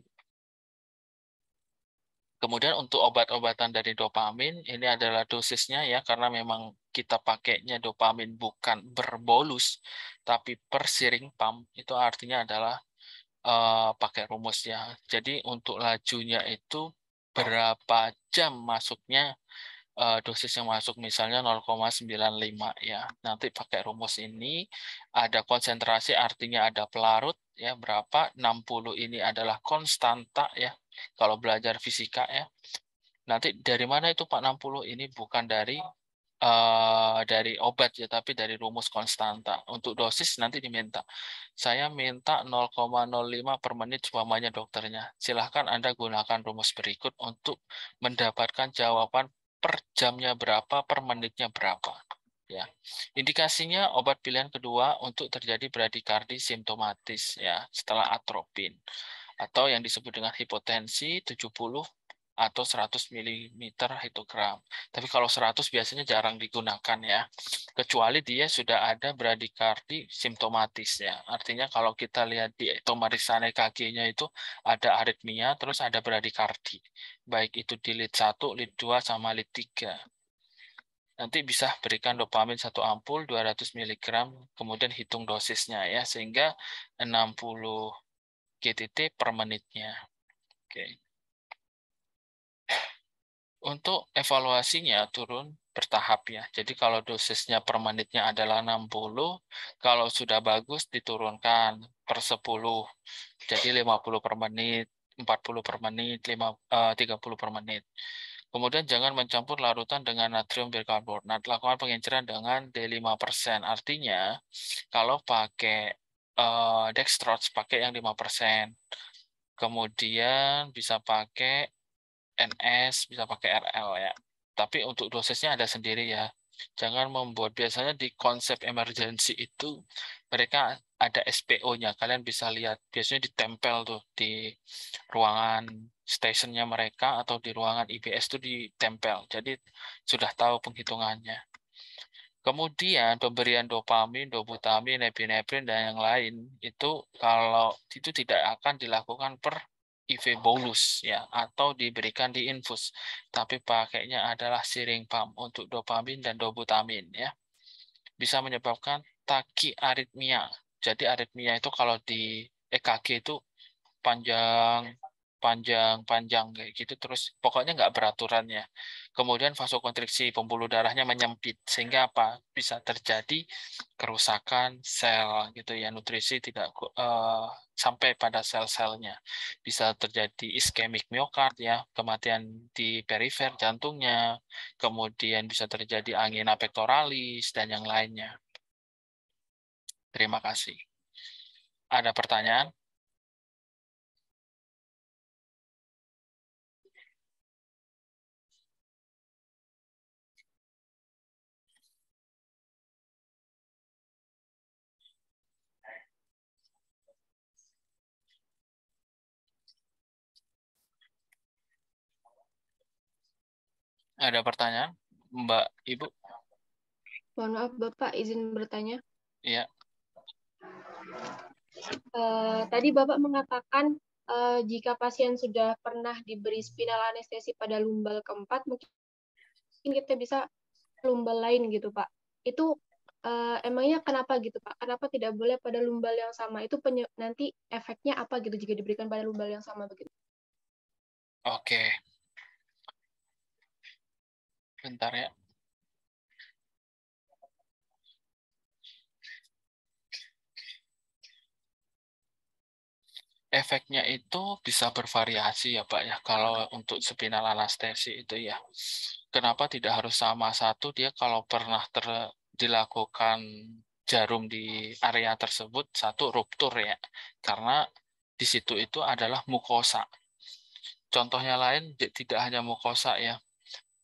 B: Kemudian untuk obat-obatan dari dopamin, ini adalah dosisnya ya, karena memang kita pakainya dopamin bukan berbolus, tapi per siring pump, itu artinya adalah uh, pakai rumusnya. Jadi untuk lajunya itu berapa jam masuknya uh, dosis yang masuk misalnya 0,95 ya. Nanti pakai rumus ini ada konsentrasi artinya ada pelarut ya berapa 60 ini adalah konstanta ya kalau belajar fisika ya. Nanti dari mana itu Pak 60 ini bukan dari uh, dari obat ya tapi dari rumus konstanta. Untuk dosis nanti diminta. Saya minta 0,05 per menit umpamanya dokternya. Silahkan Anda gunakan rumus berikut untuk mendapatkan jawaban per jamnya berapa, per menitnya berapa. Ya. Indikasinya obat pilihan kedua untuk terjadi bradikardi simptomatis ya setelah atropin atau yang disebut dengan hipotensi 70 atau 100 mm hitogram. Tapi kalau 100 biasanya jarang digunakan ya, kecuali dia sudah ada bradikardi simptomatis ya. Artinya kalau kita lihat di pemeriksaan EKG-nya itu ada aritmia, terus ada bradikardi. Baik itu di lead 1, lead 2, sama lead 3 nanti bisa berikan dopamin satu ampul 200 mg kemudian hitung dosisnya ya sehingga 60 GTT per menitnya. Oke. Okay untuk evaluasinya turun bertahap ya. Jadi kalau dosisnya per menitnya adalah 60, kalau sudah bagus diturunkan per 10. Jadi 50 per menit, 40 per menit, 5, 30 eh, per menit. Kemudian jangan mencampur larutan dengan natrium bikarbonat. Lakukan pengenceran dengan D5%. Artinya kalau pakai uh, dextrose pakai yang 5%. Kemudian bisa pakai NS, bisa pakai RL ya. Tapi untuk dosisnya ada sendiri ya. Jangan membuat biasanya di konsep emergency itu mereka ada SPO-nya. Kalian bisa lihat biasanya ditempel tuh di ruangan stationnya mereka atau di ruangan IBS itu ditempel. Jadi sudah tahu penghitungannya. Kemudian pemberian dopamin, dobutamin, epinefrin dan yang lain itu kalau itu tidak akan dilakukan per IV bolus ya atau diberikan di infus tapi pakainya adalah siring pump untuk dopamin dan dobutamin ya bisa menyebabkan aritmia jadi aritmia itu kalau di EKG itu panjang panjang-panjang kayak gitu terus pokoknya nggak beraturannya. Kemudian vasokonstriksi pembuluh darahnya menyempit sehingga apa? bisa terjadi kerusakan sel gitu ya nutrisi tidak uh, sampai pada sel-selnya. Bisa terjadi iskemik miokard ya, kematian di perifer jantungnya, kemudian bisa terjadi angina pectoralis dan yang lainnya. Terima kasih. Ada pertanyaan? Ada pertanyaan, Mbak Ibu?
A: Mohon maaf Bapak, izin bertanya. Iya. Uh, tadi Bapak mengatakan uh, jika pasien sudah pernah diberi spinal anestesi pada lumbal keempat, mungkin kita bisa lumbal lain gitu Pak. Itu uh, emangnya kenapa gitu Pak? Kenapa tidak boleh pada lumbal yang sama? Itu nanti efeknya apa gitu jika diberikan pada lumbal yang sama begitu? Oke, Bentar ya.
B: efeknya itu bisa bervariasi ya Pak ya kalau untuk spinal anestesi itu ya. Kenapa tidak harus sama satu dia kalau pernah ter dilakukan jarum di area tersebut satu ruptur ya. Karena di situ itu adalah mukosa. Contohnya lain tidak hanya mukosa ya,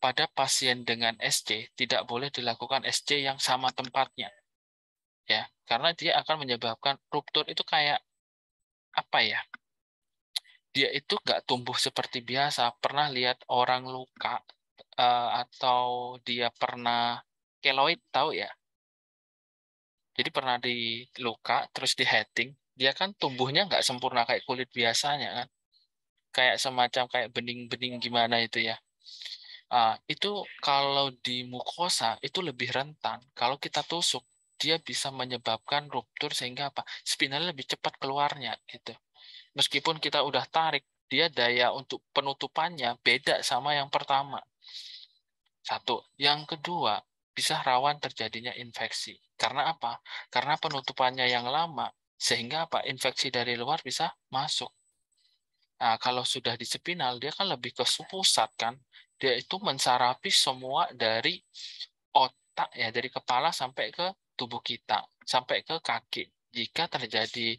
B: pada pasien dengan SC tidak boleh dilakukan SC yang sama tempatnya. Ya, karena dia akan menyebabkan ruptur itu kayak apa ya? Dia itu nggak tumbuh seperti biasa. Pernah lihat orang luka eh, atau dia pernah keloid tahu ya? Jadi pernah di luka terus di heading, dia kan tumbuhnya nggak sempurna kayak kulit biasanya kan. Kayak semacam kayak bening-bening gimana itu ya uh, itu kalau di mukosa itu lebih rentan. Kalau kita tusuk, dia bisa menyebabkan ruptur sehingga apa? spinal lebih cepat keluarnya gitu. Meskipun kita udah tarik, dia daya untuk penutupannya beda sama yang pertama. Satu, yang kedua bisa rawan terjadinya infeksi. Karena apa? Karena penutupannya yang lama sehingga apa? Infeksi dari luar bisa masuk. Nah, kalau sudah di spinal dia kan lebih ke pusat kan dia itu mensarapi semua dari otak ya dari kepala sampai ke tubuh kita sampai ke kaki jika terjadi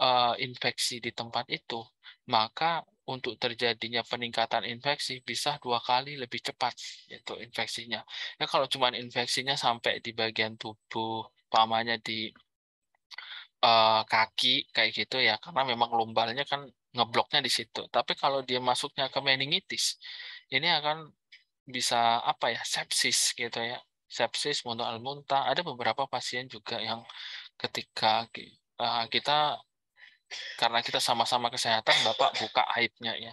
B: uh, infeksi di tempat itu maka untuk terjadinya peningkatan infeksi bisa dua kali lebih cepat yaitu infeksinya. Ya kalau cuma infeksinya sampai di bagian tubuh, pamannya di uh, kaki kayak gitu ya, karena memang lumbalnya kan ngebloknya di situ. Tapi kalau dia masuknya ke meningitis, ini akan bisa apa ya sepsis gitu ya sepsis muntah muntah ada beberapa pasien juga yang ketika uh, kita karena kita sama-sama kesehatan bapak buka aibnya ya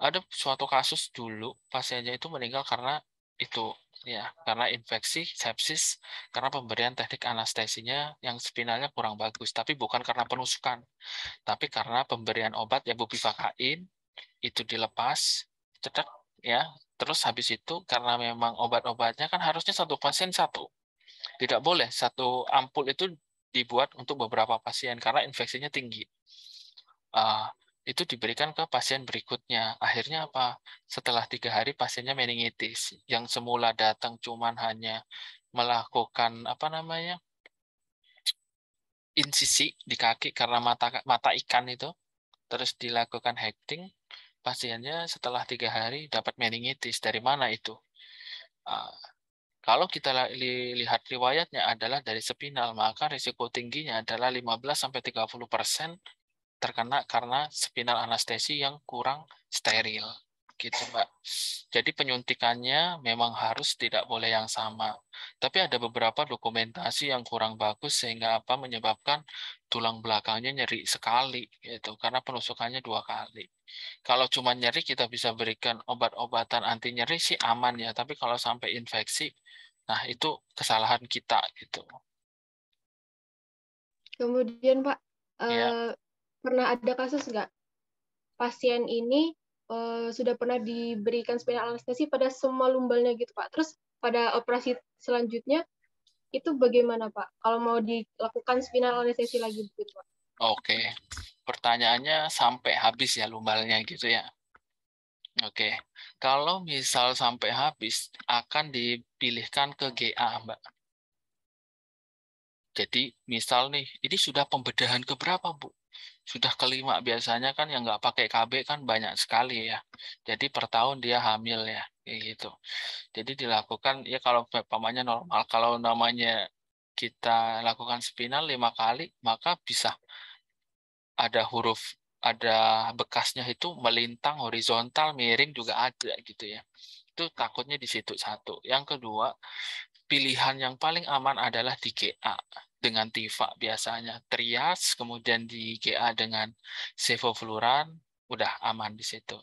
B: ada suatu kasus dulu pasiennya itu meninggal karena itu ya karena infeksi sepsis karena pemberian teknik anestesinya yang spinalnya kurang bagus tapi bukan karena penusukan tapi karena pemberian obat ya bupivakain itu dilepas cetak ya terus habis itu karena memang obat-obatnya kan harusnya satu pasien satu tidak boleh satu ampul itu dibuat untuk beberapa pasien karena infeksinya tinggi uh, itu diberikan ke pasien berikutnya akhirnya apa setelah tiga hari pasiennya meningitis yang semula datang cuman hanya melakukan apa namanya insisi di kaki karena mata mata ikan itu terus dilakukan hacking pasiennya setelah tiga hari dapat meningitis. Dari mana itu? Uh, kalau kita lihat riwayatnya adalah dari spinal, maka risiko tingginya adalah 15-30% terkena karena spinal anestesi yang kurang steril gitu Mbak. Jadi penyuntikannya memang harus tidak boleh yang sama. Tapi ada beberapa dokumentasi yang kurang bagus sehingga apa menyebabkan tulang belakangnya nyeri sekali gitu karena penusukannya dua kali. Kalau cuma nyeri kita bisa berikan obat-obatan anti nyeri sih aman ya, tapi kalau sampai infeksi nah itu kesalahan kita gitu.
A: Kemudian Pak, ya. Eh, pernah ada kasus nggak pasien ini Eh, sudah pernah diberikan spinal anestesi pada semua lumbalnya gitu Pak. Terus pada operasi selanjutnya itu bagaimana Pak? Kalau mau dilakukan spinal anestesi lagi gitu Pak?
B: Oke, pertanyaannya sampai habis ya lumbalnya gitu ya? Oke, kalau misal sampai habis akan dipilihkan ke GA Mbak. Jadi misal nih, ini sudah pembedahan keberapa Bu? sudah kelima biasanya kan yang nggak pakai KB kan banyak sekali ya. Jadi per tahun dia hamil ya, kayak gitu. Jadi dilakukan ya kalau pamannya normal, kalau namanya kita lakukan spinal lima kali maka bisa ada huruf ada bekasnya itu melintang horizontal miring juga ada gitu ya itu takutnya di situ satu yang kedua pilihan yang paling aman adalah di GA dengan Tifa biasanya trias kemudian di GA dengan sevofluran udah aman di situ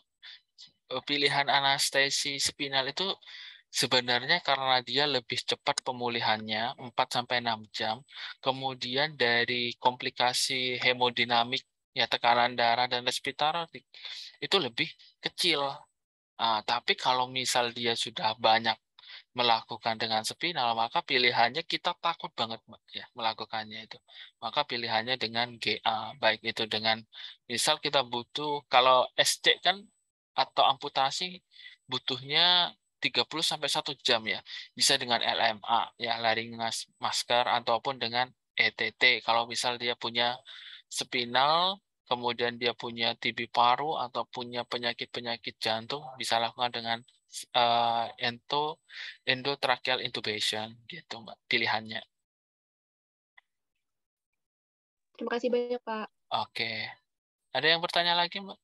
B: eh, pilihan anestesi spinal itu sebenarnya karena dia lebih cepat pemulihannya 4 sampai 6 jam kemudian dari komplikasi hemodinamik ya tekanan darah dan respirator itu lebih kecil Nah, tapi kalau misal dia sudah banyak melakukan dengan spinal, maka pilihannya kita takut banget ya melakukannya itu. Maka pilihannya dengan GA, baik itu dengan misal kita butuh kalau SC kan atau amputasi butuhnya 30 sampai 1 jam ya. Bisa dengan LMA ya laring masker ataupun dengan ETT kalau misal dia punya spinal kemudian dia punya TB paru atau punya penyakit-penyakit jantung bisa lakukan dengan uh, ento endotracheal intubation gitu Mbak pilihannya.
A: Terima kasih banyak Pak. Oke. Ada yang bertanya lagi Mbak?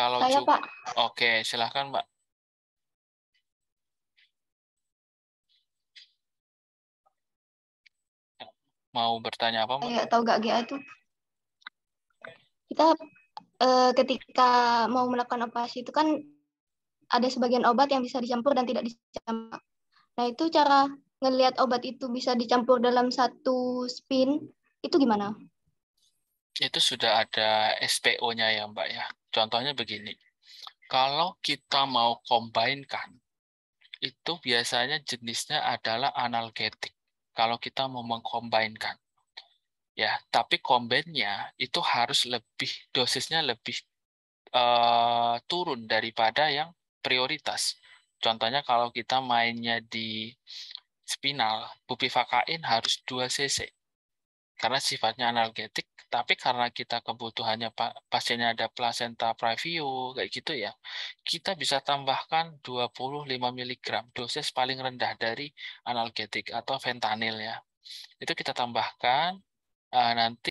A: Kalau Saya, Pak. Oke, silahkan Mbak.
B: Mau bertanya apa, Mau Kayak tahu gak GA itu kita e, ketika mau melakukan operasi itu kan ada sebagian obat yang bisa dicampur dan tidak dicampur. Nah, itu cara ngelihat obat itu bisa dicampur dalam satu spin itu gimana? Itu sudah ada SPO-nya ya, Mbak ya. Contohnya begini. Kalau kita mau combine kan, itu biasanya jenisnya adalah analgetik kalau kita mau mengkombinkan. Ya, tapi kombinnya itu harus lebih dosisnya lebih uh, turun daripada yang prioritas. Contohnya kalau kita mainnya di spinal, bupivakain harus 2 cc karena sifatnya analgetik tapi karena kita kebutuhannya pasiennya ada placenta previo kayak gitu ya kita bisa tambahkan 25 mg dosis paling rendah dari analgetik atau fentanyl ya itu kita tambahkan eh, nanti